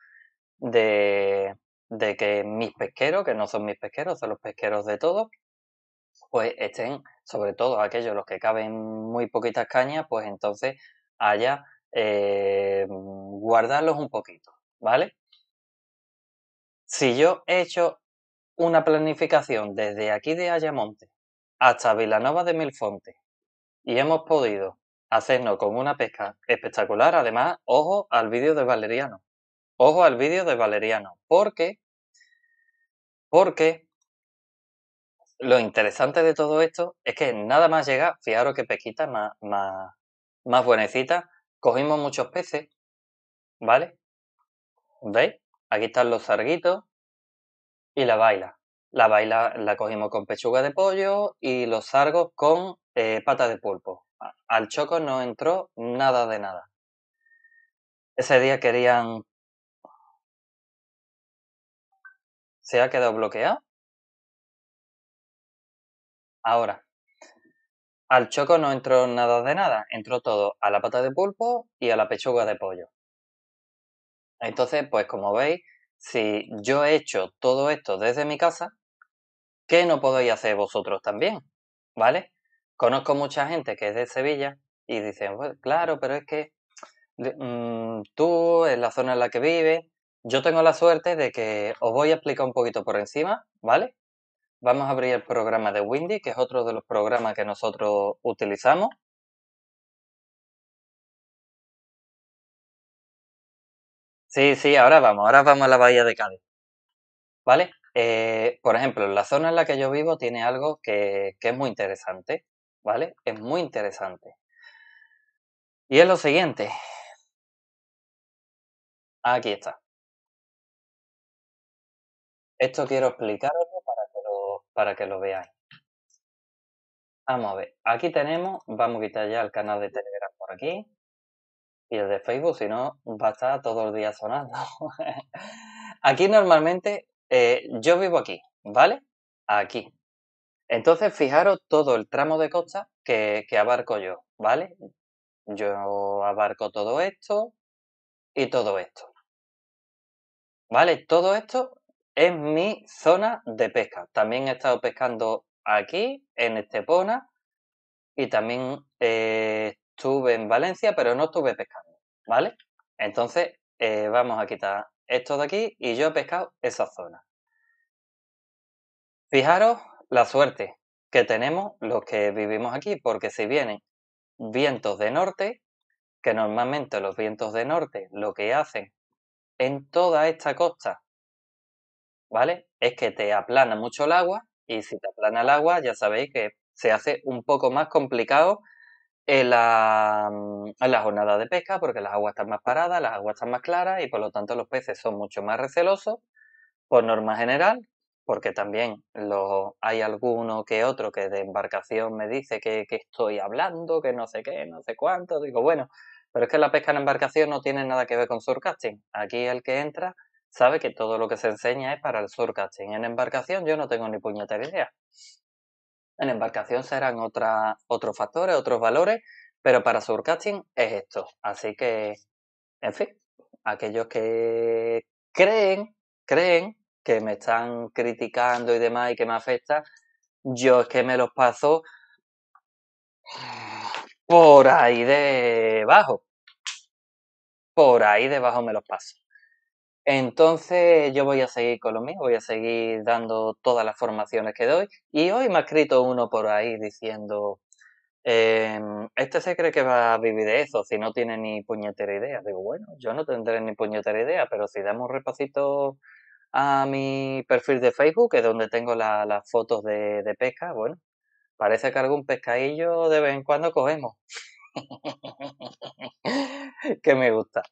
S2: de, que mis pesqueros, que no son mis pesqueros, son los pesqueros de todos, pues estén, sobre todo aquellos los que caben muy poquitas cañas, pues entonces haya eh, mm, guardarlos un poquito, ¿vale? Si yo he hecho una planificación desde aquí de Ayamonte hasta Vilanova de Milfonte y hemos podido hacernos con una pesca espectacular. Además, ojo al vídeo de Valeriano. Ojo al vídeo de Valeriano, porque porque lo interesante de todo esto es que nada más llega, fijaros que pesquita más, más, más buenecita, cogimos muchos peces, ¿vale? ¿Veis? Aquí están los zarguitos y la baila. La baila la cogimos con pechuga de pollo y los sargos con eh, pata de pulpo. Al choco no entró nada de nada.
S1: Ese día querían...
S2: ¿Se ha quedado bloqueado? Ahora. Al choco no entró nada de nada, entró todo a la pata de pulpo y a la pechuga de pollo. Entonces, pues como veis, si yo he hecho todo esto desde mi casa, ¿Qué no podéis hacer vosotros también? ¿Vale? Conozco mucha gente que es de Sevilla y dicen, claro, pero es que mm, tú, en la zona en la que vives, yo tengo la suerte de que os voy a explicar un poquito por encima, ¿vale? Vamos a abrir el programa de Windy, que es otro de los programas que
S1: nosotros utilizamos.
S2: Sí, sí, ahora vamos, ahora vamos a la bahía de Cádiz. ¿Vale? Eh, por ejemplo, la zona en la que yo vivo tiene algo que, que es muy interesante, ¿vale? Es muy interesante. Y es lo siguiente. Aquí está. Esto quiero explicarlo para que lo, para que lo veáis. Vamos a ver, aquí tenemos, vamos a quitar ya el canal de Telegram por aquí y el de Facebook, si no va a estar todo el día sonando. aquí normalmente eh, yo vivo aquí, ¿vale? Aquí. Entonces, fijaros todo el tramo de costa que, abarco yo, ¿vale? Yo abarco todo esto y todo esto. ¿Vale? Todo esto es mi zona de pesca. También he estado pescando aquí, en Estepona, y también eh, estuve en Valencia, pero no estuve pescando, ¿vale? Entonces, eh, vamos a quitar esto de aquí y yo he pescado esa zona. Fijaros la suerte que tenemos los que vivimos aquí, porque si vienen vientos de norte, que normalmente los vientos de norte lo que hacen en toda esta costa, ¿vale? Es que te aplana mucho el agua y si te aplana el agua ya sabéis que se hace un poco más complicado en la, jornada de pesca porque las aguas están más paradas, las aguas están más claras y por lo tanto los peces son mucho más recelosos por norma general porque también hay alguno que otro que de embarcación me dice que, estoy hablando, que no sé qué, no sé cuánto. Digo, bueno, pero es que la pesca en embarcación no tiene nada que ver con surcasting. Aquí el que entra sabe que todo lo que se enseña es para el surcasting. En embarcación yo no tengo ni puñetera idea. En embarcación serán otra, otros factores, otros valores, pero para surcasting es esto. Así que, en fin, aquellos que creen, creen que me están criticando y demás y que me afecta, yo es que me los paso por ahí debajo. Por ahí debajo me los paso. Entonces yo voy a seguir con lo mío, voy a seguir dando todas las formaciones que doy. Y hoy me ha escrito uno por ahí diciendo, em, este se cree que va a vivir de eso, si no tiene ni puñetera idea. Digo, bueno, yo no tendré ni puñetera idea, pero si damos un repasito a mi perfil de Facebook, que es donde tengo las fotos de, pesca, bueno, parece que algún pescadillo de vez en cuando cogemos. que me gusta.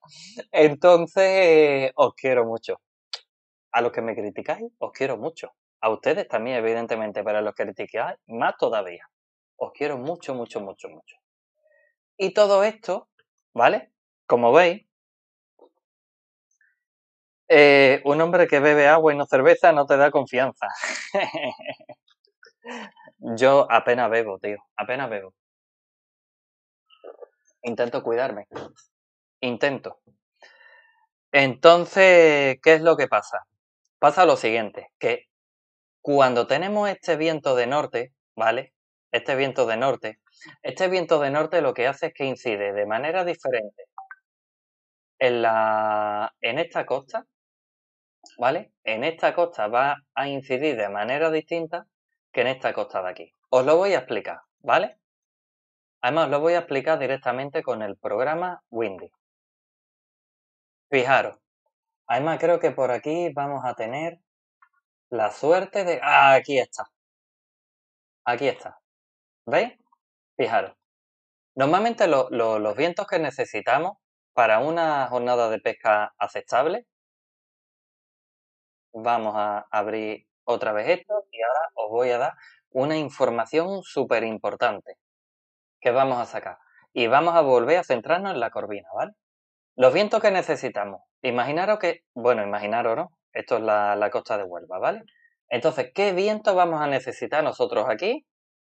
S2: Entonces, os quiero mucho. A los que me criticáis, os quiero mucho. A ustedes también, evidentemente, para los que criticáis, más todavía. Os quiero mucho, mucho, mucho, mucho. Y todo esto, ¿vale? Como veis, eh, un hombre que bebe agua y no cerveza no te da confianza. Yo apenas bebo, tío, apenas bebo. Intento cuidarme. Intento. Entonces, ¿qué es lo que pasa? Pasa lo siguiente, que cuando tenemos este viento de norte, ¿vale? Este viento de norte, este viento de norte lo que hace es que incide de manera diferente en, la, en esta costa, ¿vale? En esta costa va a incidir de manera distinta que en esta costa de aquí. Os lo voy a explicar, ¿vale? Además, lo voy a explicar directamente con el programa Windy. Fijaros.
S1: Además, creo que por aquí vamos a tener
S2: la suerte de... ¡Ah, aquí está! Aquí está. ¿Veis? Fijaros. Normalmente los vientos que necesitamos para una jornada de pesca aceptable vamos a abrir otra vez esto y ahora os voy a dar una información súper importante que vamos a sacar. Y vamos a volver a centrarnos en la corvina, ¿vale? Los vientos que necesitamos. Imaginaros que, bueno, imaginaros, ¿no? Esto es la, la costa de Huelva, ¿vale? Entonces, ¿qué viento vamos a necesitar nosotros aquí?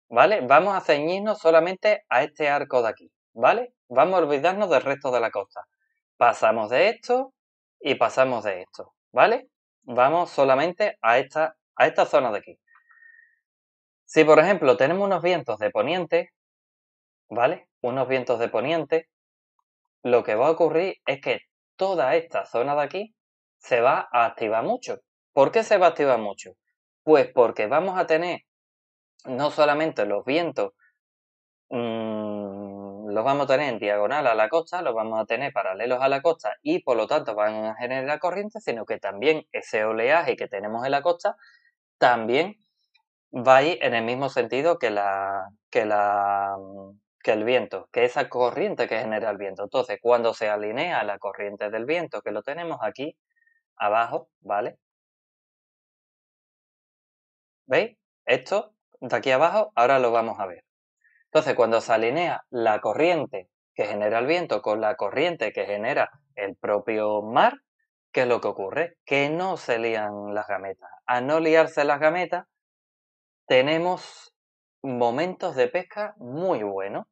S2: ¿Vale? Vamos a ceñirnos solamente a este arco de aquí, ¿vale? Vamos a olvidarnos del resto de la costa. Pasamos de esto y pasamos de esto, ¿vale? Vamos solamente a esta, a esta zona de aquí. Si, por ejemplo, tenemos unos vientos de poniente, ¿vale? Unos vientos de poniente, lo que va a ocurrir es que toda esta zona de aquí se va a activar mucho. ¿Por qué se va a activar mucho? Pues porque vamos a tener no solamente los vientos mm, los vamos a tener en diagonal a la costa, los vamos a tener paralelos a la costa y por lo tanto van a generar corriente, sino que también ese oleaje que tenemos en la costa también va a ir en el mismo sentido que la que la que el viento, que esa corriente que genera el viento. Entonces, cuando se alinea la corriente del viento, que lo tenemos aquí abajo, ¿vale? ¿Veis? Esto de aquí abajo, ahora lo vamos a ver. Entonces, cuando se alinea la corriente que genera el viento con la corriente que genera el propio mar, ¿qué es lo que ocurre? Que no se lían las gametas. A no liarse las gametas, tenemos momentos de pesca muy buenos,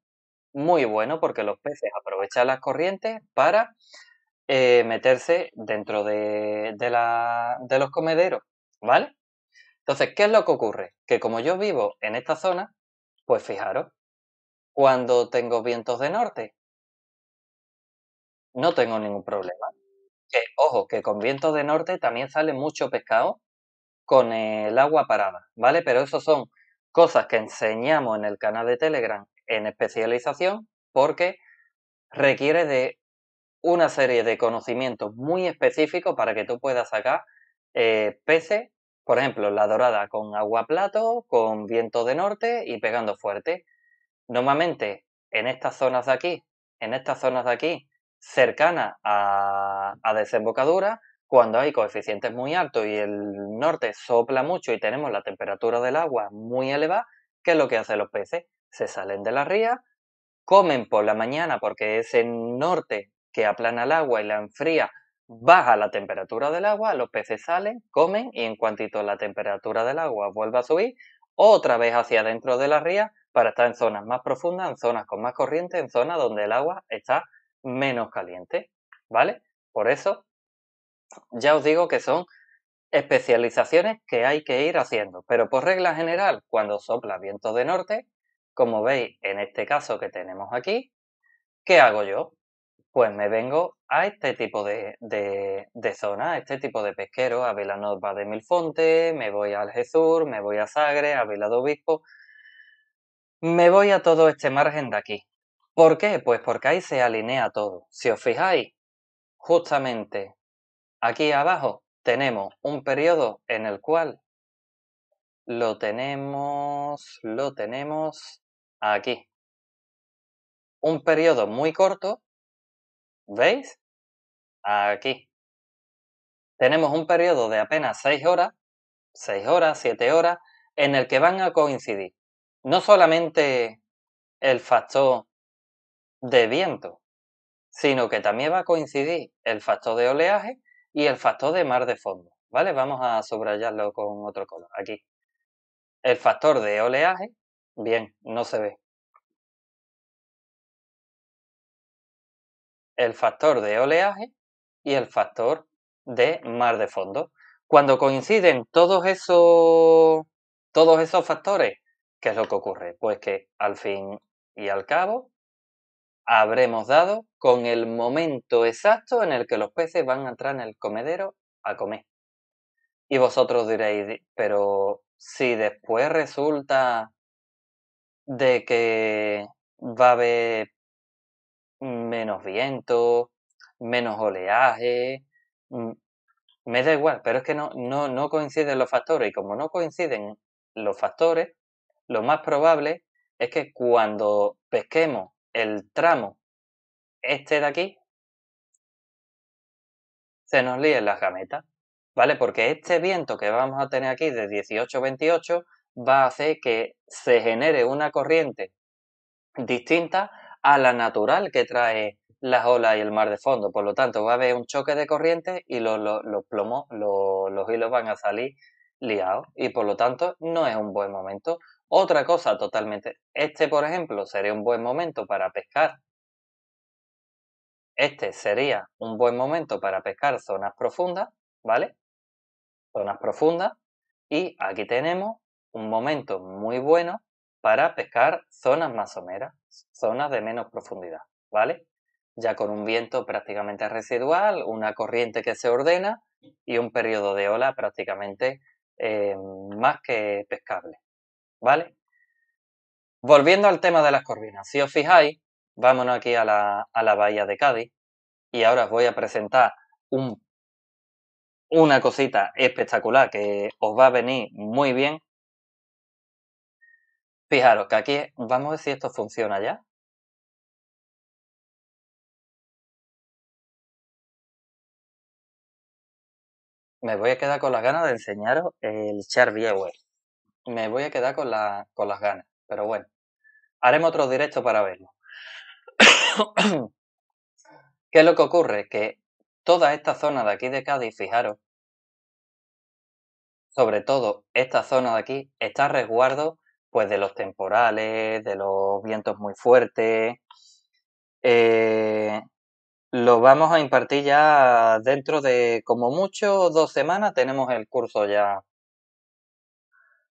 S2: muy buenos porque los peces aprovechan las corrientes para eh, meterse dentro de, de los comederos, ¿vale? Entonces, ¿qué es lo que ocurre? Que como yo vivo en esta zona, pues fijaros, cuando tengo vientos de norte. No tengo ningún problema. ojo, que con vientos de norte también sale mucho pescado con el agua parada, ¿vale? Pero eso son cosas que enseñamos en el canal de Telegram en especialización porque requiere de una serie de conocimientos muy específicos para que tú puedas sacar eh, peces, por ejemplo, la dorada con agua plato, con viento de norte y pegando fuerte normalmente en estas zonas de aquí, en estas zonas de aquí, cercanas a, desembocadura, cuando hay coeficientes muy altos y el norte sopla mucho y tenemos la temperatura del agua muy elevada, ¿qué es lo que hacen los peces? Se salen de la ría, comen por la mañana porque ese norte que aplana el agua y la enfría baja la temperatura del agua, los peces salen, comen y en cuantito la temperatura del agua vuelve a subir, otra vez hacia adentro de la ría, para estar en zonas más profundas, en zonas con más corriente, en zonas donde el agua está menos caliente, ¿vale? Por eso ya os digo que son especializaciones que hay que ir haciendo, pero por regla general, cuando sopla viento de norte, como veis en este caso que tenemos aquí, ¿qué hago yo? Pues me vengo a este tipo de, de, zona, a este tipo de pesquero, a Vilanova de Milfonte, me voy al Sur, me voy a Sagre, a Vila Obispo, me voy a todo este margen de aquí. ¿Por qué? Pues porque ahí se alinea todo. Si os fijáis, justamente aquí abajo tenemos un periodo en el cual lo tenemos, lo tenemos
S1: aquí. Un periodo muy corto, ¿veis?
S2: Aquí. Tenemos un periodo de apenas 6 horas, 6 horas, 7 horas, en el que van a coincidir no solamente el factor de viento, sino que también va a coincidir el factor de oleaje y el factor de mar de fondo, ¿vale? Vamos a subrayarlo con otro color, aquí. El factor de oleaje, bien, no se ve.
S1: El factor de
S2: oleaje y el factor de mar de fondo. Cuando coinciden todos esos, todos esos factores ¿Qué es lo que ocurre? Pues que al fin y al cabo habremos dado con el momento exacto en el que los peces van a entrar en el comedero a comer. Y vosotros diréis, pero si después resulta de que va a haber menos viento, menos oleaje, mm, me da igual, pero es que no, no, no coinciden los factores y como no coinciden los factores, lo más probable es que cuando pesquemos el tramo este de aquí, se nos líen las gametas, ¿vale? Porque este viento que vamos a tener aquí de 18-28 va a hacer que se genere una corriente distinta a la natural que trae las olas y el mar de fondo. Por lo tanto, va a haber un choque de corriente y los, los plomos, los, los hilos van a salir liados. Y por lo tanto, no es un buen momento. Otra cosa totalmente. Este, por ejemplo, sería un buen momento para pescar. Este sería un buen momento para pescar zonas profundas, ¿vale? Zonas profundas. Y aquí tenemos un momento muy bueno para pescar zonas más someras, zonas de menos profundidad, ¿vale? Ya con un viento prácticamente residual, una corriente que se ordena y un periodo de ola prácticamente eh, más que pescable, ¿vale? Volviendo al tema de las corvinas, si os fijáis, vámonos aquí a la, bahía de Cádiz y ahora os voy a presentar un, una cosita espectacular que os va a venir muy bien. Fijaros que aquí vamos a ver si
S1: esto funciona ya. me voy a quedar con las ganas de enseñaros el
S2: Char me voy a quedar con, las ganas, pero bueno, haremos otro directo para verlo. ¿Qué es lo que ocurre? Que toda esta zona de aquí de Cádiz, fijaros, sobre todo esta zona de aquí, está a resguardo pues de los temporales, de los vientos muy fuertes. Eh, lo vamos a impartir ya dentro de como mucho dos semanas tenemos el curso ya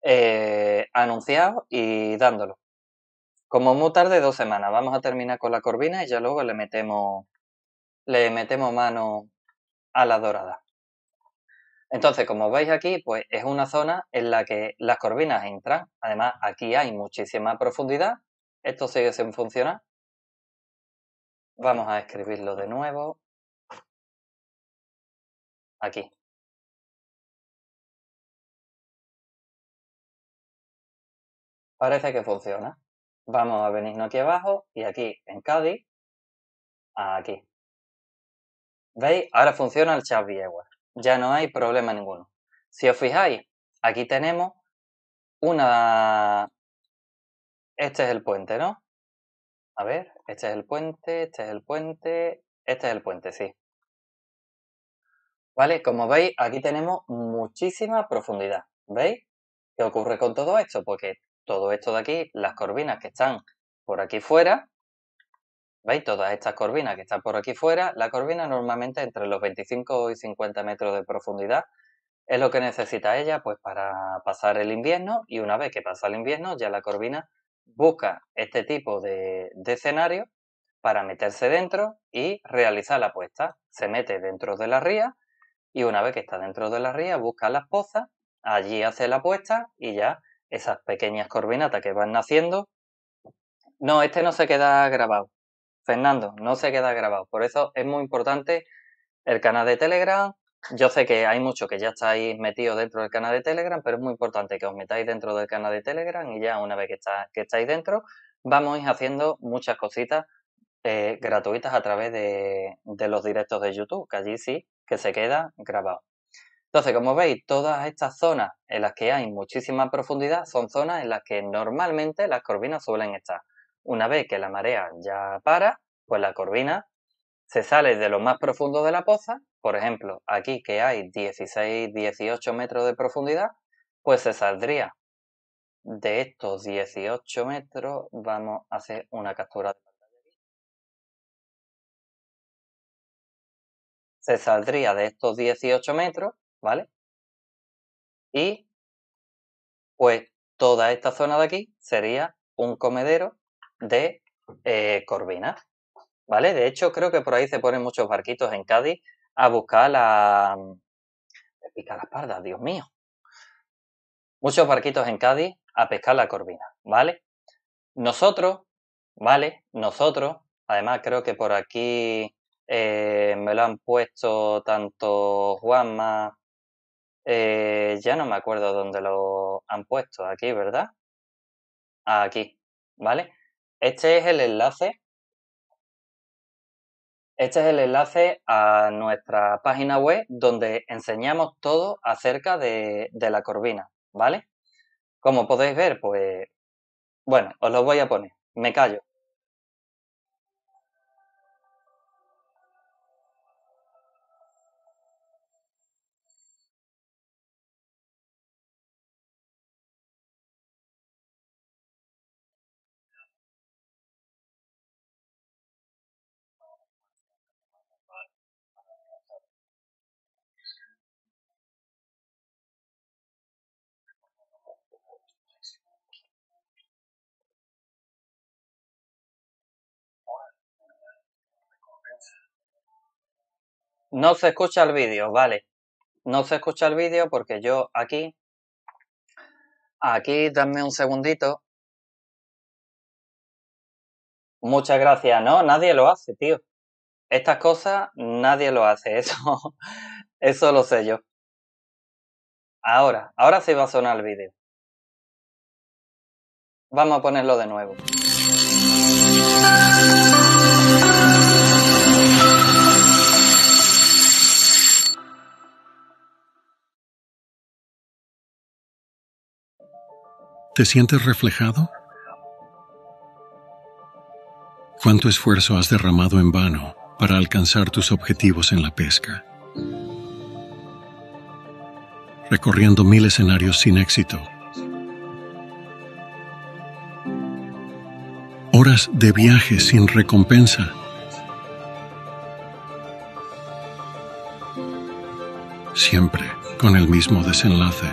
S2: eh, anunciado y dándolo. Como muy tarde, dos semanas. Vamos a terminar con la corvina y ya luego le metemos, le metemos mano a la dorada. Entonces, como veis aquí, pues es una zona en la que las corvinas entran. Además, aquí hay muchísima profundidad. Esto sigue sin funcionar. Vamos a escribirlo de nuevo.
S1: Aquí. parece que funciona. Vamos a
S2: venirnos aquí abajo y aquí en Cádiz, aquí. ¿Veis? Ahora funciona el chat viewer. Ya no hay problema ninguno. Si os fijáis, aquí tenemos una... Este es el puente, ¿no? A ver, este es el puente, este es el puente, este es el puente, sí. ¿Vale? Como veis, aquí tenemos muchísima profundidad. ¿Veis? ¿Qué ocurre con todo esto? Porque todo esto de aquí, las corvinas que están por aquí fuera, ¿veis? Todas estas corvinas que están por aquí fuera, la corvina normalmente entre los 25 y 50 metros de profundidad es lo que necesita ella pues para pasar el invierno y una vez que pasa el invierno ya la corvina busca este tipo de, de escenario para meterse dentro y realizar la puesta. Se mete dentro de la ría y una vez que está dentro de la ría busca las pozas, allí hace la puesta y ya esas pequeñas corbinatas que van naciendo. No, este no se queda grabado. Fernando, no se queda grabado. Por eso es muy importante el canal de Telegram. Yo sé que hay muchos que ya estáis metidos dentro del canal de Telegram, pero es muy importante que os metáis dentro del canal de Telegram y ya una vez que, estáis dentro, vamos a ir haciendo muchas cositas eh, gratuitas a través de, de los directos de YouTube, que allí sí que se queda grabado. Entonces, como veis, todas estas zonas en las que hay muchísima profundidad son zonas en las que normalmente las corvinas suelen estar. Una vez que la marea ya para, pues la corvina se sale de lo más profundo de la poza, por ejemplo, aquí que hay 16, 18 metros de profundidad, pues se saldría de estos 18 metros. Vamos
S1: a hacer una captura
S2: Se saldría de estos 18 metros ¿vale? Y pues toda esta zona de aquí sería un comedero de eh, ¿vale? De hecho, creo que por ahí se ponen muchos barquitos en Cádiz a buscar la... Me mm, pica la espalda, Dios mío. Muchos barquitos en Cádiz a pescar la corvina, ¿vale? Nosotros, ¿vale? Nosotros, además creo que por aquí eh, me lo han puesto tanto Juanma eh, ya no me acuerdo dónde lo han puesto, aquí, ¿verdad? Aquí, ¿vale? Este es el enlace. Este es el enlace a nuestra página web donde enseñamos todo acerca de, de la corvina, ¿vale? Como podéis ver, pues, bueno, os lo voy a poner. Me callo. No se escucha el vídeo, vale. No se escucha el vídeo porque yo aquí, aquí, dame un segundito. Muchas gracias, no, nadie lo hace, tío. Estas cosas nadie lo hace, eso, eso lo sé yo. Ahora, ahora sí va a sonar el vídeo. Vamos a ponerlo de nuevo. ¿Te sientes reflejado? ¿Cuánto esfuerzo has derramado en vano para alcanzar tus objetivos en la pesca? Recorriendo mil escenarios sin éxito. Horas de viaje sin recompensa. Siempre con el mismo desenlace.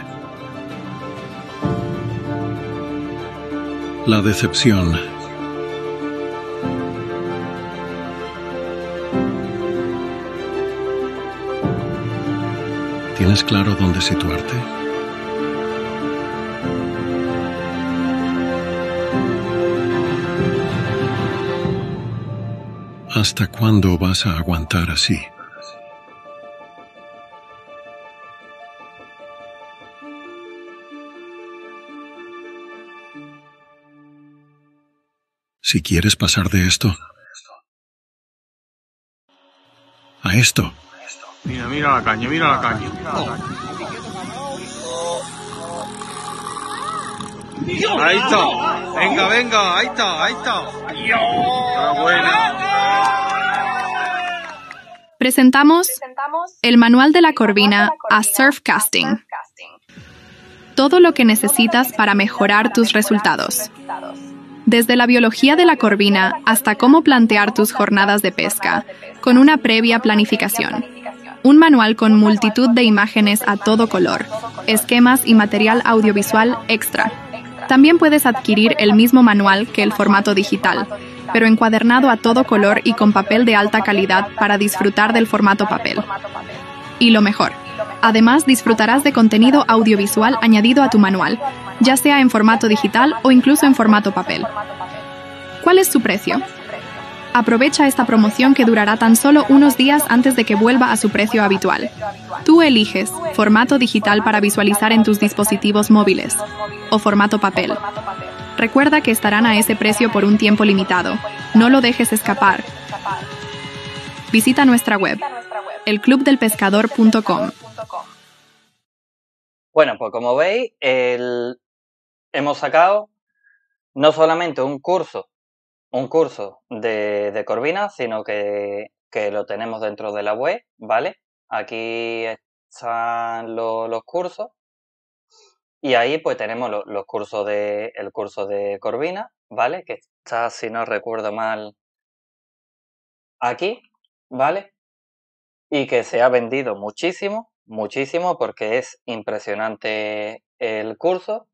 S2: la decepción. ¿Tienes claro dónde situarte? ¿Hasta cuándo vas a aguantar así? si quieres pasar de esto a esto.
S1: Mira, mira la caña, mira la caña. Ahí está. Venga, venga, ahí está, ahí está.
S3: Presentamos el manual de la corvina a Surfcasting. Todo lo que necesitas para mejorar tus resultados desde la biología de la corvina hasta cómo plantear tus jornadas de pesca, con una previa planificación. Un manual con multitud de imágenes a todo color, esquemas y material audiovisual extra. También puedes adquirir el mismo manual que el formato digital, pero encuadernado a todo color y con papel de alta calidad para disfrutar del formato papel. Y lo mejor, Además, disfrutarás de contenido audiovisual añadido a tu manual, ya sea en formato digital o incluso en formato papel. ¿Cuál es su precio? Aprovecha esta promoción que durará tan solo unos días antes de que vuelva a su precio habitual. Tú eliges formato digital para visualizar en tus dispositivos móviles o formato papel. Recuerda que estarán a ese precio por un tiempo limitado. No lo dejes escapar. Visita nuestra web elclubdelpescador.com.
S2: Bueno, pues como veis, hemos sacado no solamente un curso, un curso de, Corvina, sino que, lo tenemos dentro de la web, ¿vale? Aquí están los cursos y ahí pues tenemos los cursos de, el curso de Corvina, ¿vale? Que está, si no recuerdo mal, aquí, ¿vale? y que se ha vendido muchísimo, muchísimo porque es impresionante el curso,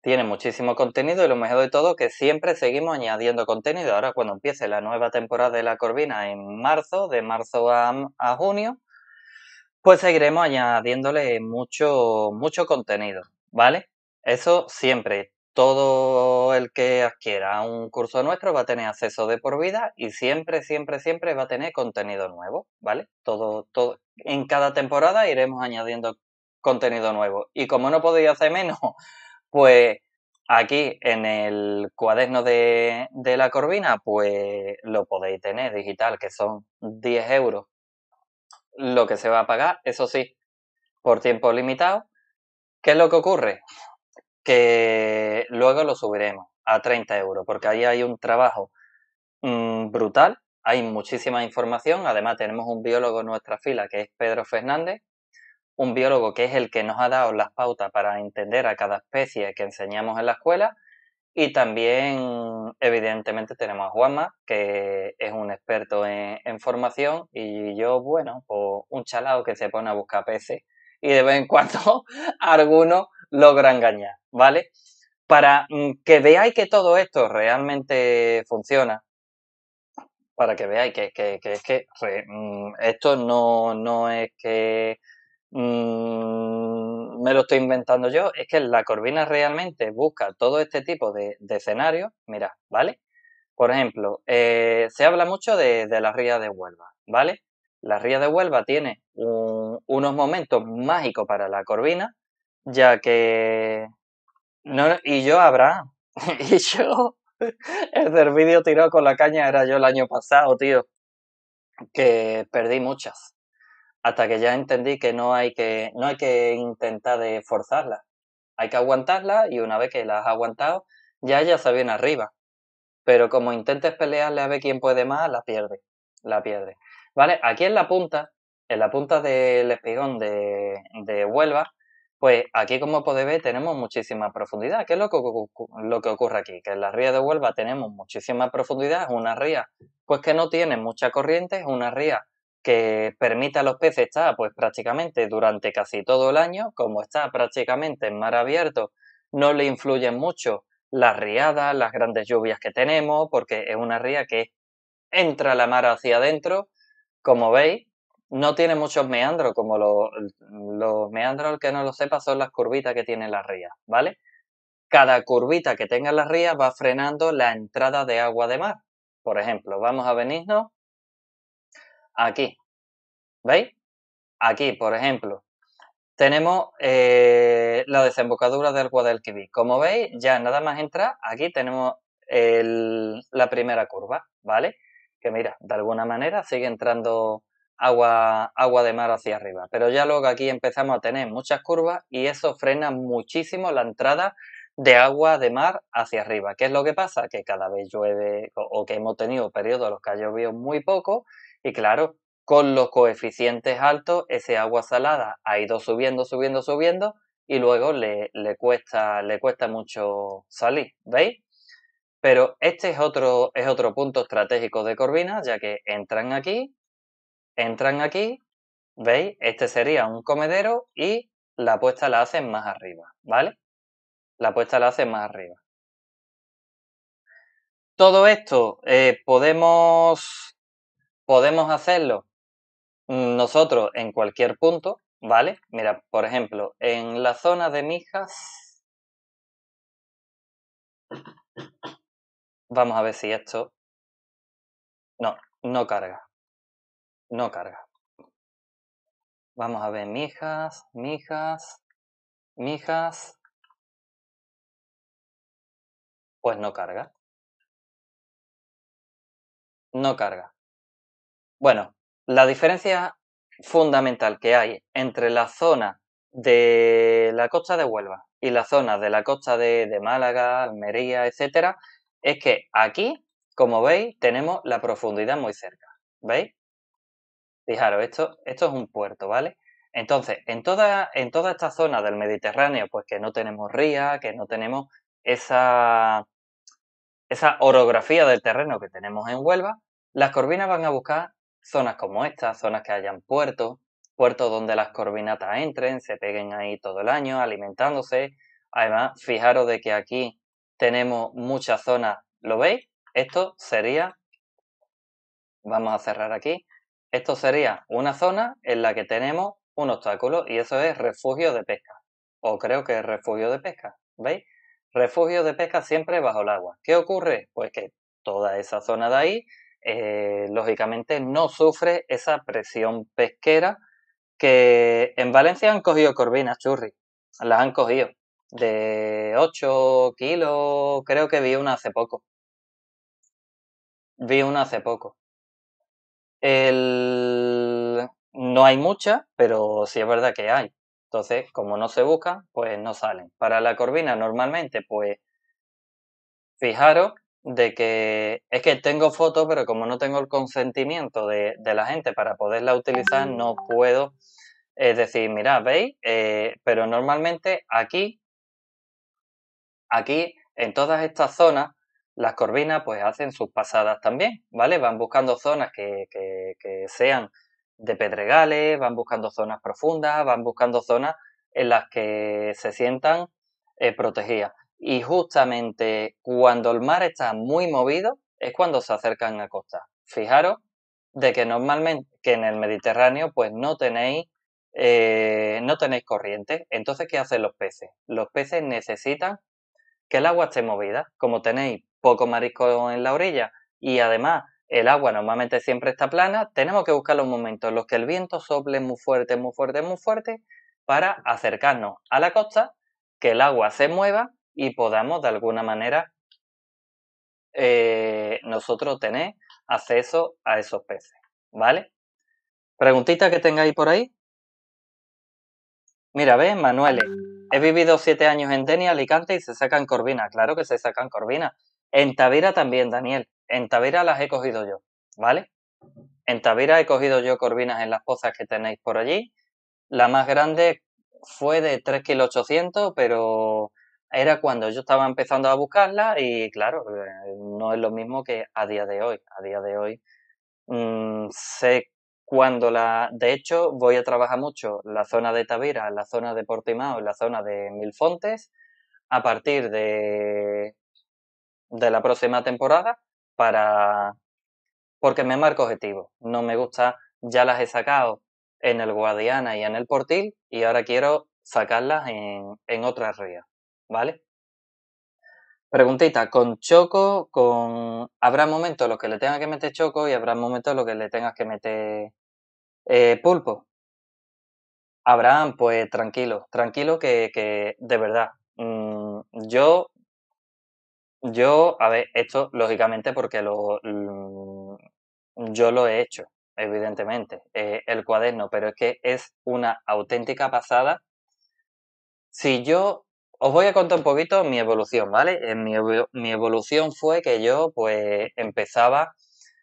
S2: tiene muchísimo contenido y lo mejor de todo que siempre seguimos añadiendo contenido. Ahora cuando empiece la nueva temporada de la Corvina en marzo, de marzo a, junio, pues seguiremos añadiéndole mucho, mucho contenido, ¿vale? Eso siempre todo el que adquiera un curso nuestro va a tener acceso de por vida y siempre, siempre, siempre va a tener contenido nuevo, ¿vale? Todo, todo, en cada temporada iremos añadiendo contenido nuevo. Y como no podéis hacer menos, pues aquí en el cuaderno de, de la Corbina, pues lo podéis tener digital, que son 10 euros lo que se va a pagar, eso sí, por tiempo limitado. ¿Qué es lo que ocurre? que luego lo subiremos a 30 euros, porque ahí hay un trabajo mm, brutal, hay muchísima información, además tenemos un biólogo en nuestra fila que es Pedro Fernández, un biólogo que es el que nos ha dado las pautas para entender a cada especie que enseñamos en la escuela, y también, evidentemente, tenemos a Juanma, que es un experto en, formación, y yo, bueno, pues, un chalado que se pone a buscar peces. Y de vez en cuando, alguno logra engañar, ¿vale? Para mm, que veáis que todo esto realmente funciona, para que veáis que, que, que, mm, esto no, no es que mm, me lo estoy inventando yo, es que la corvina realmente busca todo este tipo de, escenarios. mira, ¿vale? Por ejemplo, eh, se habla mucho de, la ría de Huelva, ¿vale? La ría de Huelva tiene unos momentos mágicos para la corvina, ya que... No, y yo habrá. y yo... El del vídeo tirado con la caña era yo el año pasado, tío. Que perdí muchas. Hasta que ya entendí que no hay que, no hay que intentar de Hay que aguantarla y una vez que las has aguantado, ya ya se viene arriba. Pero como intentes pelearle a ver quién puede más, la pierde. La pierde. ¿Vale? Aquí en la punta, en la punta del espigón de, de Huelva, pues aquí, como podéis ver, tenemos muchísima profundidad. ¿Qué es lo que, lo que ocurre aquí? Que en la ría de Huelva tenemos muchísima profundidad, es una ría pues que no tiene mucha corriente, es una ría que permite a los peces estar pues prácticamente durante casi todo el año, como está prácticamente en mar abierto, no le influyen mucho las riadas, las grandes lluvias que tenemos, porque es una ría que entra la mar hacia adentro, como veis, no tiene muchos meandros, como los, meandros, que no lo sepa, son las curvitas que tiene la ría, ¿vale? Cada curvita que tenga la ría va frenando la entrada de agua de mar. Por ejemplo, vamos a venirnos aquí. ¿Veis? Aquí, por ejemplo, tenemos eh, la desembocadura del Guadalquivir. Como veis, ya nada más entra aquí tenemos la primera curva, ¿vale? Que mira, de alguna manera sigue entrando agua, de mar hacia arriba. Pero ya luego aquí empezamos a tener muchas curvas y eso frena muchísimo la entrada de agua de mar hacia arriba. ¿Qué es lo que pasa? Que cada vez llueve o, que hemos tenido periodos en los que ha llovido muy poco y claro, con los coeficientes altos, ese agua salada ha ido subiendo, subiendo, subiendo y luego le, le cuesta, mucho salir, ¿veis? Pero este es otro, es otro punto estratégico de Corbina, ya que entran aquí, entran aquí, ¿veis? Este sería un comedero y la apuesta la hacen más arriba, ¿vale? La puesta la hacen más arriba. Todo esto eh, podemos, podemos hacerlo mm, nosotros en cualquier punto, ¿vale? Mira, por ejemplo, en la zona de Mijas, vamos a ver si
S1: esto, no, no carga. No carga. Vamos a ver, mijas, mijas, mijas. Pues no carga.
S2: No carga. Bueno, la diferencia fundamental que hay entre la zona de la costa de Huelva y la zona de la costa de, Málaga, Almería, etcétera, es que aquí, como veis, tenemos la profundidad muy cerca. ¿Veis? Fijaros, esto, esto es un puerto, ¿vale? Entonces, en toda, en toda esta zona del Mediterráneo, pues que no tenemos ría, que no tenemos esa, esa orografía del terreno que tenemos en Huelva, las corvinas van a buscar zonas como esta, zonas que hayan puertos, puertos donde las corvinatas entren, se peguen ahí todo el año alimentándose. Además, fijaros de que aquí tenemos muchas zonas, ¿lo veis? Esto sería, vamos a cerrar aquí, esto sería una zona en la que tenemos un obstáculo y eso es refugio de pesca. O creo que es refugio de pesca, ¿veis? Refugio de pesca siempre bajo el agua. ¿Qué ocurre? Pues que toda esa zona de ahí, eh, lógicamente, no sufre esa presión pesquera que en Valencia han cogido corvinas, churri. Las han cogido. De 8 kilos, creo que vi una hace poco. Vi una hace poco. El... No hay muchas, pero sí es verdad que hay. Entonces, como no se busca pues no salen. Para la corvina, normalmente, pues fijaros de que es que tengo fotos, pero como no tengo el consentimiento de, la gente para poderla utilizar, no puedo eh, decir, mirad, veis, eh, pero normalmente aquí, aquí, en todas estas zonas, las corvinas pues hacen sus pasadas también, ¿vale? Van buscando zonas que, sean de pedregales, van buscando zonas profundas, van buscando zonas en las que se sientan eh, protegidas. Y justamente cuando el mar está muy movido es cuando se acercan a costa. Fijaros de que normalmente que en el Mediterráneo pues no tenéis eh, no tenéis corriente. Entonces, ¿qué hacen los peces? Los peces necesitan que el agua esté movida. Como tenéis poco marisco en la orilla y además el agua normalmente siempre está plana, tenemos que buscar los momentos en los que el viento sople muy fuerte, muy fuerte, muy fuerte para acercarnos a la costa, que el agua se mueva y podamos de alguna manera eh, nosotros tener acceso a esos peces. ¿Vale? ¿Preguntita que tengáis por ahí? Mira, ve, Manuel, he vivido siete años en Denia, Alicante y se sacan corvinas. Claro que se sacan corvinas. En Tavera también, Daniel. En Tavera las he cogido yo, ¿vale? En Tavira he cogido yo corvinas en las pozas que tenéis por allí. La más grande fue de 3,800 pero era cuando yo estaba empezando a buscarla y claro, eh, no es lo mismo que a día de hoy. A día de hoy mm, sé cuándo la... De hecho, voy a trabajar mucho la zona de Tavira, la zona de Portimao la zona de Milfontes a partir de de la próxima temporada para porque me marco objetivo No me gusta, ya las he sacado en el Guadiana y en el Portil y ahora quiero sacarlas en, en otras ¿vale? Preguntita, con Choco, con habrá momentos los que le tenga que meter Choco y habrá momentos los que le tengas que meter eh, Pulpo. Abraham, pues tranquilo, tranquilo que, de verdad, mm, yo yo, a ver, esto lógicamente porque lo, yo lo he hecho, evidentemente, eh, el cuaderno, pero es que es una auténtica pasada. Si yo os voy a contar un poquito mi evolución, ¿vale? mi, mi, evolución fue que yo pues empezaba,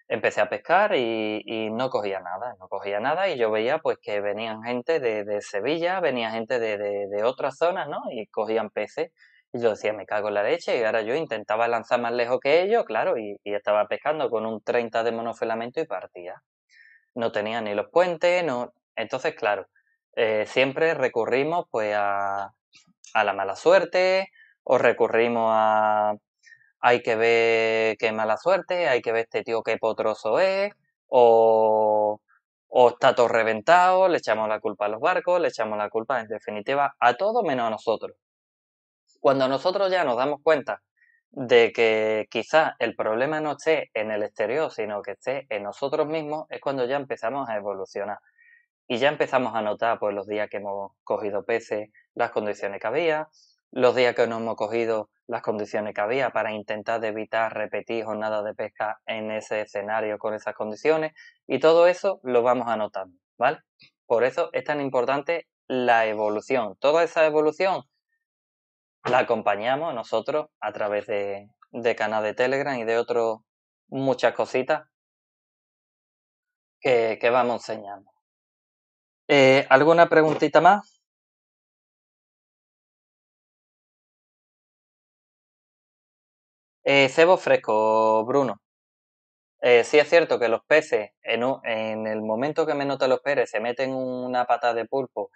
S2: empecé a pescar y, y, no cogía nada, no cogía nada y yo veía pues que venían gente de, de Sevilla, venía gente de, de, de otras zonas, ¿no? Y cogían peces yo decía, me cago en la leche. Y ahora yo intentaba lanzar más lejos que ellos, claro, y, estaba pescando con un 30 de monofilamento y partía. No tenía ni los puentes, no. Entonces, claro, eh, siempre recurrimos pues a, a la mala suerte o recurrimos a hay que ver qué mala suerte, hay que ver este tío qué potroso es o, o está todo reventado, le echamos la culpa a los barcos, le echamos la culpa en definitiva a todo menos a nosotros. Cuando nosotros ya nos damos cuenta de que quizás el problema no esté en el exterior, sino que esté en nosotros mismos, es cuando ya empezamos a evolucionar. Y ya empezamos a notar pues, los días que hemos cogido peces, las condiciones que había, los días que no hemos cogido, las condiciones que había para intentar evitar repetir jornadas de pesca en ese escenario con esas condiciones. Y todo eso lo vamos anotando, ¿vale? Por eso es tan importante la evolución. Toda esa evolución la acompañamos nosotros a través de, de canal de Telegram y de otras muchas cositas que, vamos enseñando.
S1: Eh, ¿Alguna preguntita más?
S2: Eh, cebo fresco, Bruno. Eh, sí es cierto que los peces, en, el momento que menos te los esperes, se meten una pata de pulpo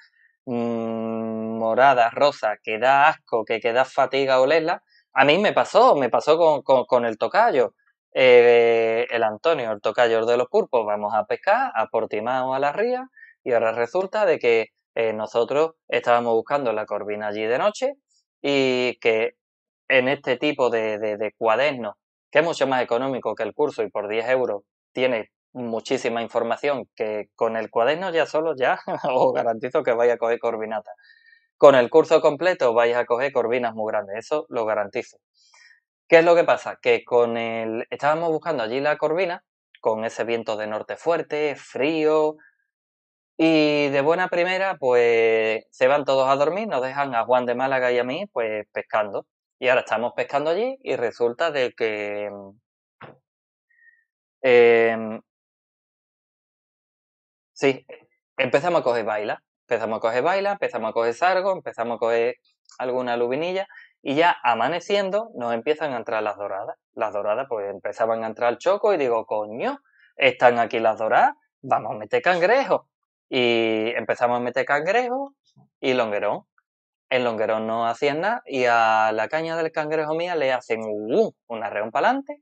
S2: Mm, morada, rosa, que da asco, que, da fatiga olerla, a mí me pasó, me pasó con, el tocayo. Eh, el Antonio, el tocayo de los pulpos, vamos a pescar, a Portimao, a la ría, y ahora resulta de que eh, nosotros estábamos buscando la corvina allí de noche y que en este tipo de, de, de cuadernos, que es mucho más económico que el curso y por 10 euros tiene muchísima información que con el cuaderno ya solo ya os garantizo que vais a coger corbinata Con el curso completo vais a coger corvinas muy grandes, eso lo garantizo. ¿Qué es lo que pasa? Que con el... Estábamos buscando allí la corvina, con ese viento de norte fuerte, frío, y de buena primera, pues se van todos a dormir, nos dejan a Juan de Málaga y a mí, pues pescando. Y ahora estamos pescando allí y resulta de que em, Sí, empezamos a coger baila, empezamos a coger baila, empezamos a coger sargo, empezamos a coger alguna lubinilla y ya amaneciendo nos empiezan a entrar las doradas. Las doradas pues empezaban a entrar al choco y digo, coño, están aquí las doradas, vamos a meter cangrejo. Y empezamos a meter cangrejo y longuerón. El longuerón no hacían nada y a la caña del cangrejo mía le hacen un uh, una para adelante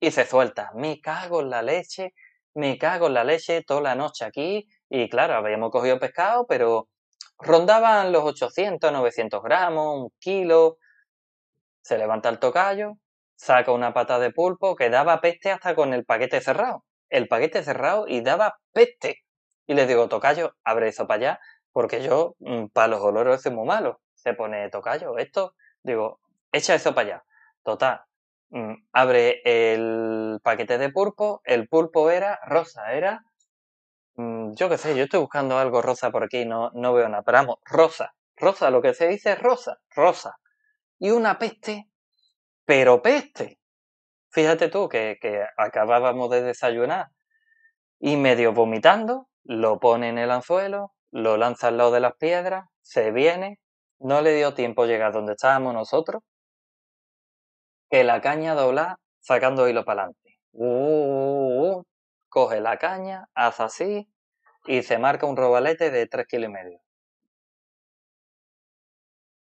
S2: y se suelta. Me cago en la leche me cago en la leche toda la noche aquí y claro, habíamos cogido pescado, pero rondaban los 800, 900 gramos, un kilo. Se levanta el tocayo, saca una pata de pulpo que daba peste hasta con el paquete cerrado. El paquete cerrado y daba peste. Y le digo, tocayo, abre eso para allá, porque yo mm, para los olores soy muy malo. Se pone tocayo, esto, digo, echa eso para allá. Total, Mm. abre el paquete de pulpo, el pulpo era, rosa era, mm, yo qué sé, yo estoy buscando algo rosa por aquí, no, no veo nada, pero vamos, rosa, rosa, lo que se dice es rosa, rosa. Y una peste, pero peste. Fíjate tú que, que acabábamos de desayunar y medio vomitando, lo pone en el anzuelo, lo lanza al lado de las piedras, se viene, no le dio tiempo llegar donde estábamos nosotros, que la caña dobla sacando hilo para adelante. Uh, uh, uh, coge la caña, hace así y se marca un robalete de tres kilos y medio.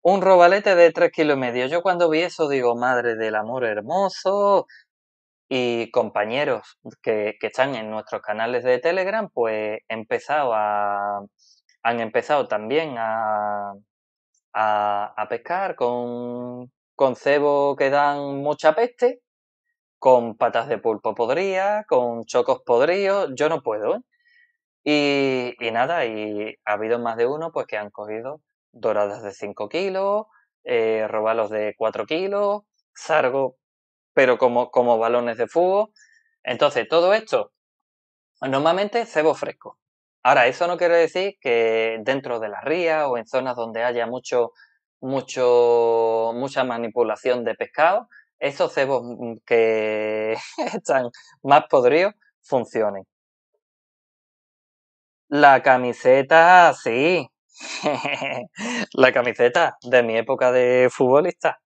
S2: Un robalete de 3 kilos y medio. Yo cuando vi eso digo, madre del amor hermoso, y compañeros que, que, están en nuestros canales de Telegram, pues han empezado también a, a pescar con, con cebo que dan mucha peste, con patas de pulpo podría, con chocos podridos, yo no puedo. ¿eh? Y, nada, y ha habido más de uno pues que han cogido doradas de 5 kilos, eh, robalos de 4 kilos, sargo pero como, como balones de fuego, Entonces, todo esto, normalmente cebo fresco. Ahora, eso no quiere decir que dentro de la ría o en zonas donde haya mucho mucho, mucha manipulación de pescado, esos cebos mm, que están más podridos funcionen. La camiseta, sí. la camiseta de mi época de futbolista.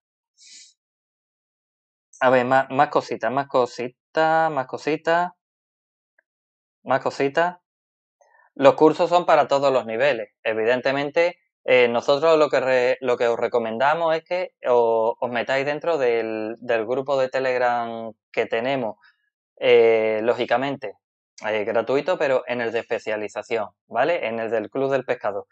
S2: A ver, más cositas, más cositas, más cositas. Más cositas. Los cursos son para todos los niveles. Evidentemente, eh, nosotros lo que, lo que os recomendamos es que os, metáis dentro del, grupo de Telegram que tenemos, eh, lógicamente eh, gratuito, pero en el de especialización, ¿vale? En el del Club del Pescado.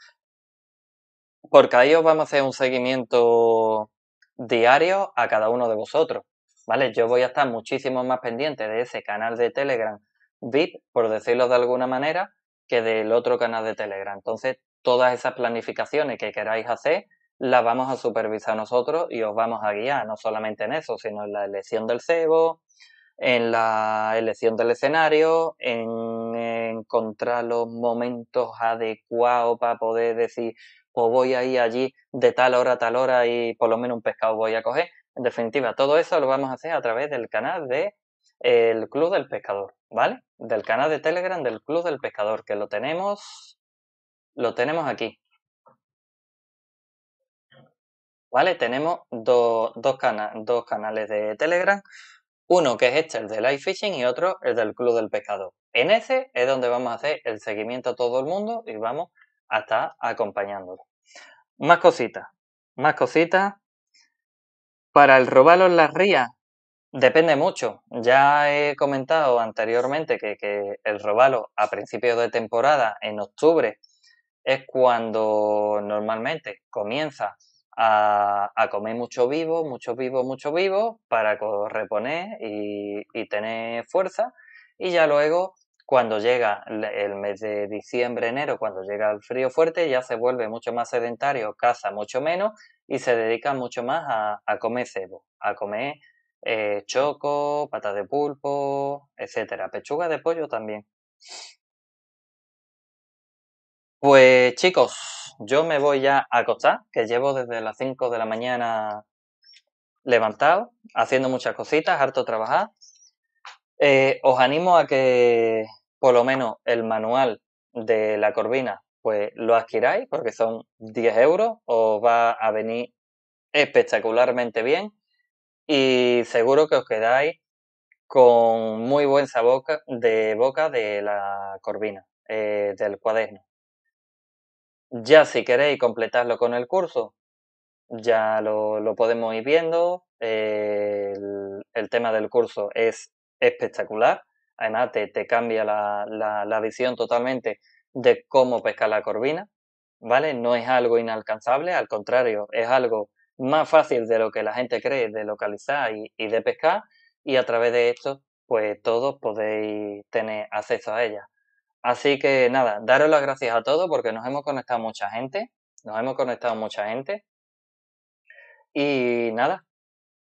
S2: Porque ahí os vamos a hacer un seguimiento diario a cada uno de vosotros, ¿vale? Yo voy a estar muchísimo más pendiente de ese canal de Telegram VIP, por decirlo de alguna manera, que del otro canal de Telegram. Entonces, todas esas planificaciones que queráis hacer, las vamos a supervisar nosotros y os vamos a guiar, no solamente en eso, sino en la elección del cebo, en la elección del escenario, en encontrar los momentos adecuados para poder decir, o pues voy a ir allí de tal hora a tal hora y por lo menos un pescado voy a coger. En definitiva, todo eso lo vamos a hacer a través del canal de eh, el Club del Pescador, ¿vale? Del canal de Telegram del Club del Pescador, que lo tenemos lo tenemos aquí. ¿Vale? Tenemos dos, canales de Telegram. Uno que es este, el de Live Fishing, y otro el del Club del Pescador. En ese es donde vamos a hacer el seguimiento a todo el mundo y vamos a estar acompañándolo. Más cositas, más cositas. Para el robalo en las rías, depende mucho. Ya he comentado anteriormente que, que el robalo a principios de temporada, en octubre, es cuando normalmente comienza a, comer mucho vivo, mucho vivo, mucho vivo, para reponer y, tener fuerza. Y ya luego, cuando llega el mes de diciembre, enero, cuando llega el frío fuerte, ya se vuelve mucho más sedentario, caza mucho menos y se dedica mucho más a, comer cebo, a comer eh, choco, patas de pulpo, etcétera. Pechuga de pollo también. Pues chicos, yo me voy ya a acostar, que llevo desde las 5 de la mañana levantado, haciendo muchas cositas, harto trabajar. Eh, os animo a que por lo menos el manual de la corvina pues lo adquiráis porque son 10 euros, os va a venir espectacularmente bien y seguro que os quedáis con muy buen sabor de boca de la corvina, eh, del cuaderno. Ya si queréis completarlo con el curso, ya lo, podemos ir viendo. el, tema del curso es espectacular. Además, te, cambia la, visión totalmente de cómo pescar la corvina. ¿Vale? No es algo inalcanzable, al contrario, es algo más fácil de lo que la gente cree de localizar y, y de pescar. Y a través de esto, pues todos podéis tener acceso a ella. Así que nada, daros las gracias a todos porque nos hemos conectado mucha gente, nos hemos conectado mucha gente. Y nada,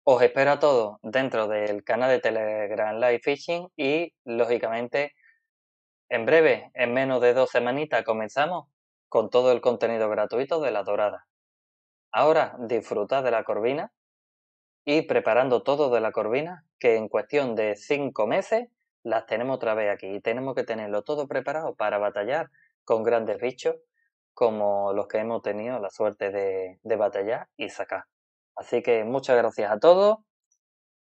S2: os espero a todos dentro del canal de Telegram Live Fishing y lógicamente en breve, en menos de dos semanitas, comenzamos con todo el contenido gratuito de la dorada. Ahora disfrutad de la corvina y preparando todo de la corvina que en cuestión de cinco meses las tenemos otra vez aquí y tenemos que tenerlo todo preparado para batallar con grandes bichos como los que hemos tenido la suerte de, batallar y sacar. Así que muchas gracias a todos.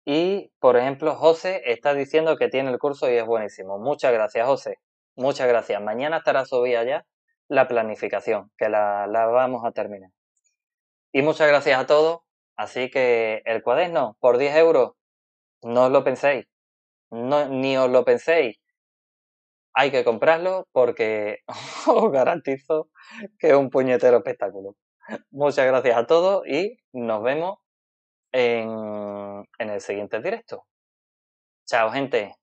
S2: Y, por ejemplo, José está diciendo que tiene el curso y es buenísimo. Muchas gracias, José. Muchas gracias. Mañana estará subida ya la planificación, que la, la vamos a terminar. Y muchas gracias a todos. Así que el cuaderno, por 10 euros, no os lo penséis ni os lo penséis. Hay que comprarlo porque os garantizo que es un puñetero espectáculo. Muchas gracias a todos y nos vemos en el siguiente directo. Chao,
S1: gente.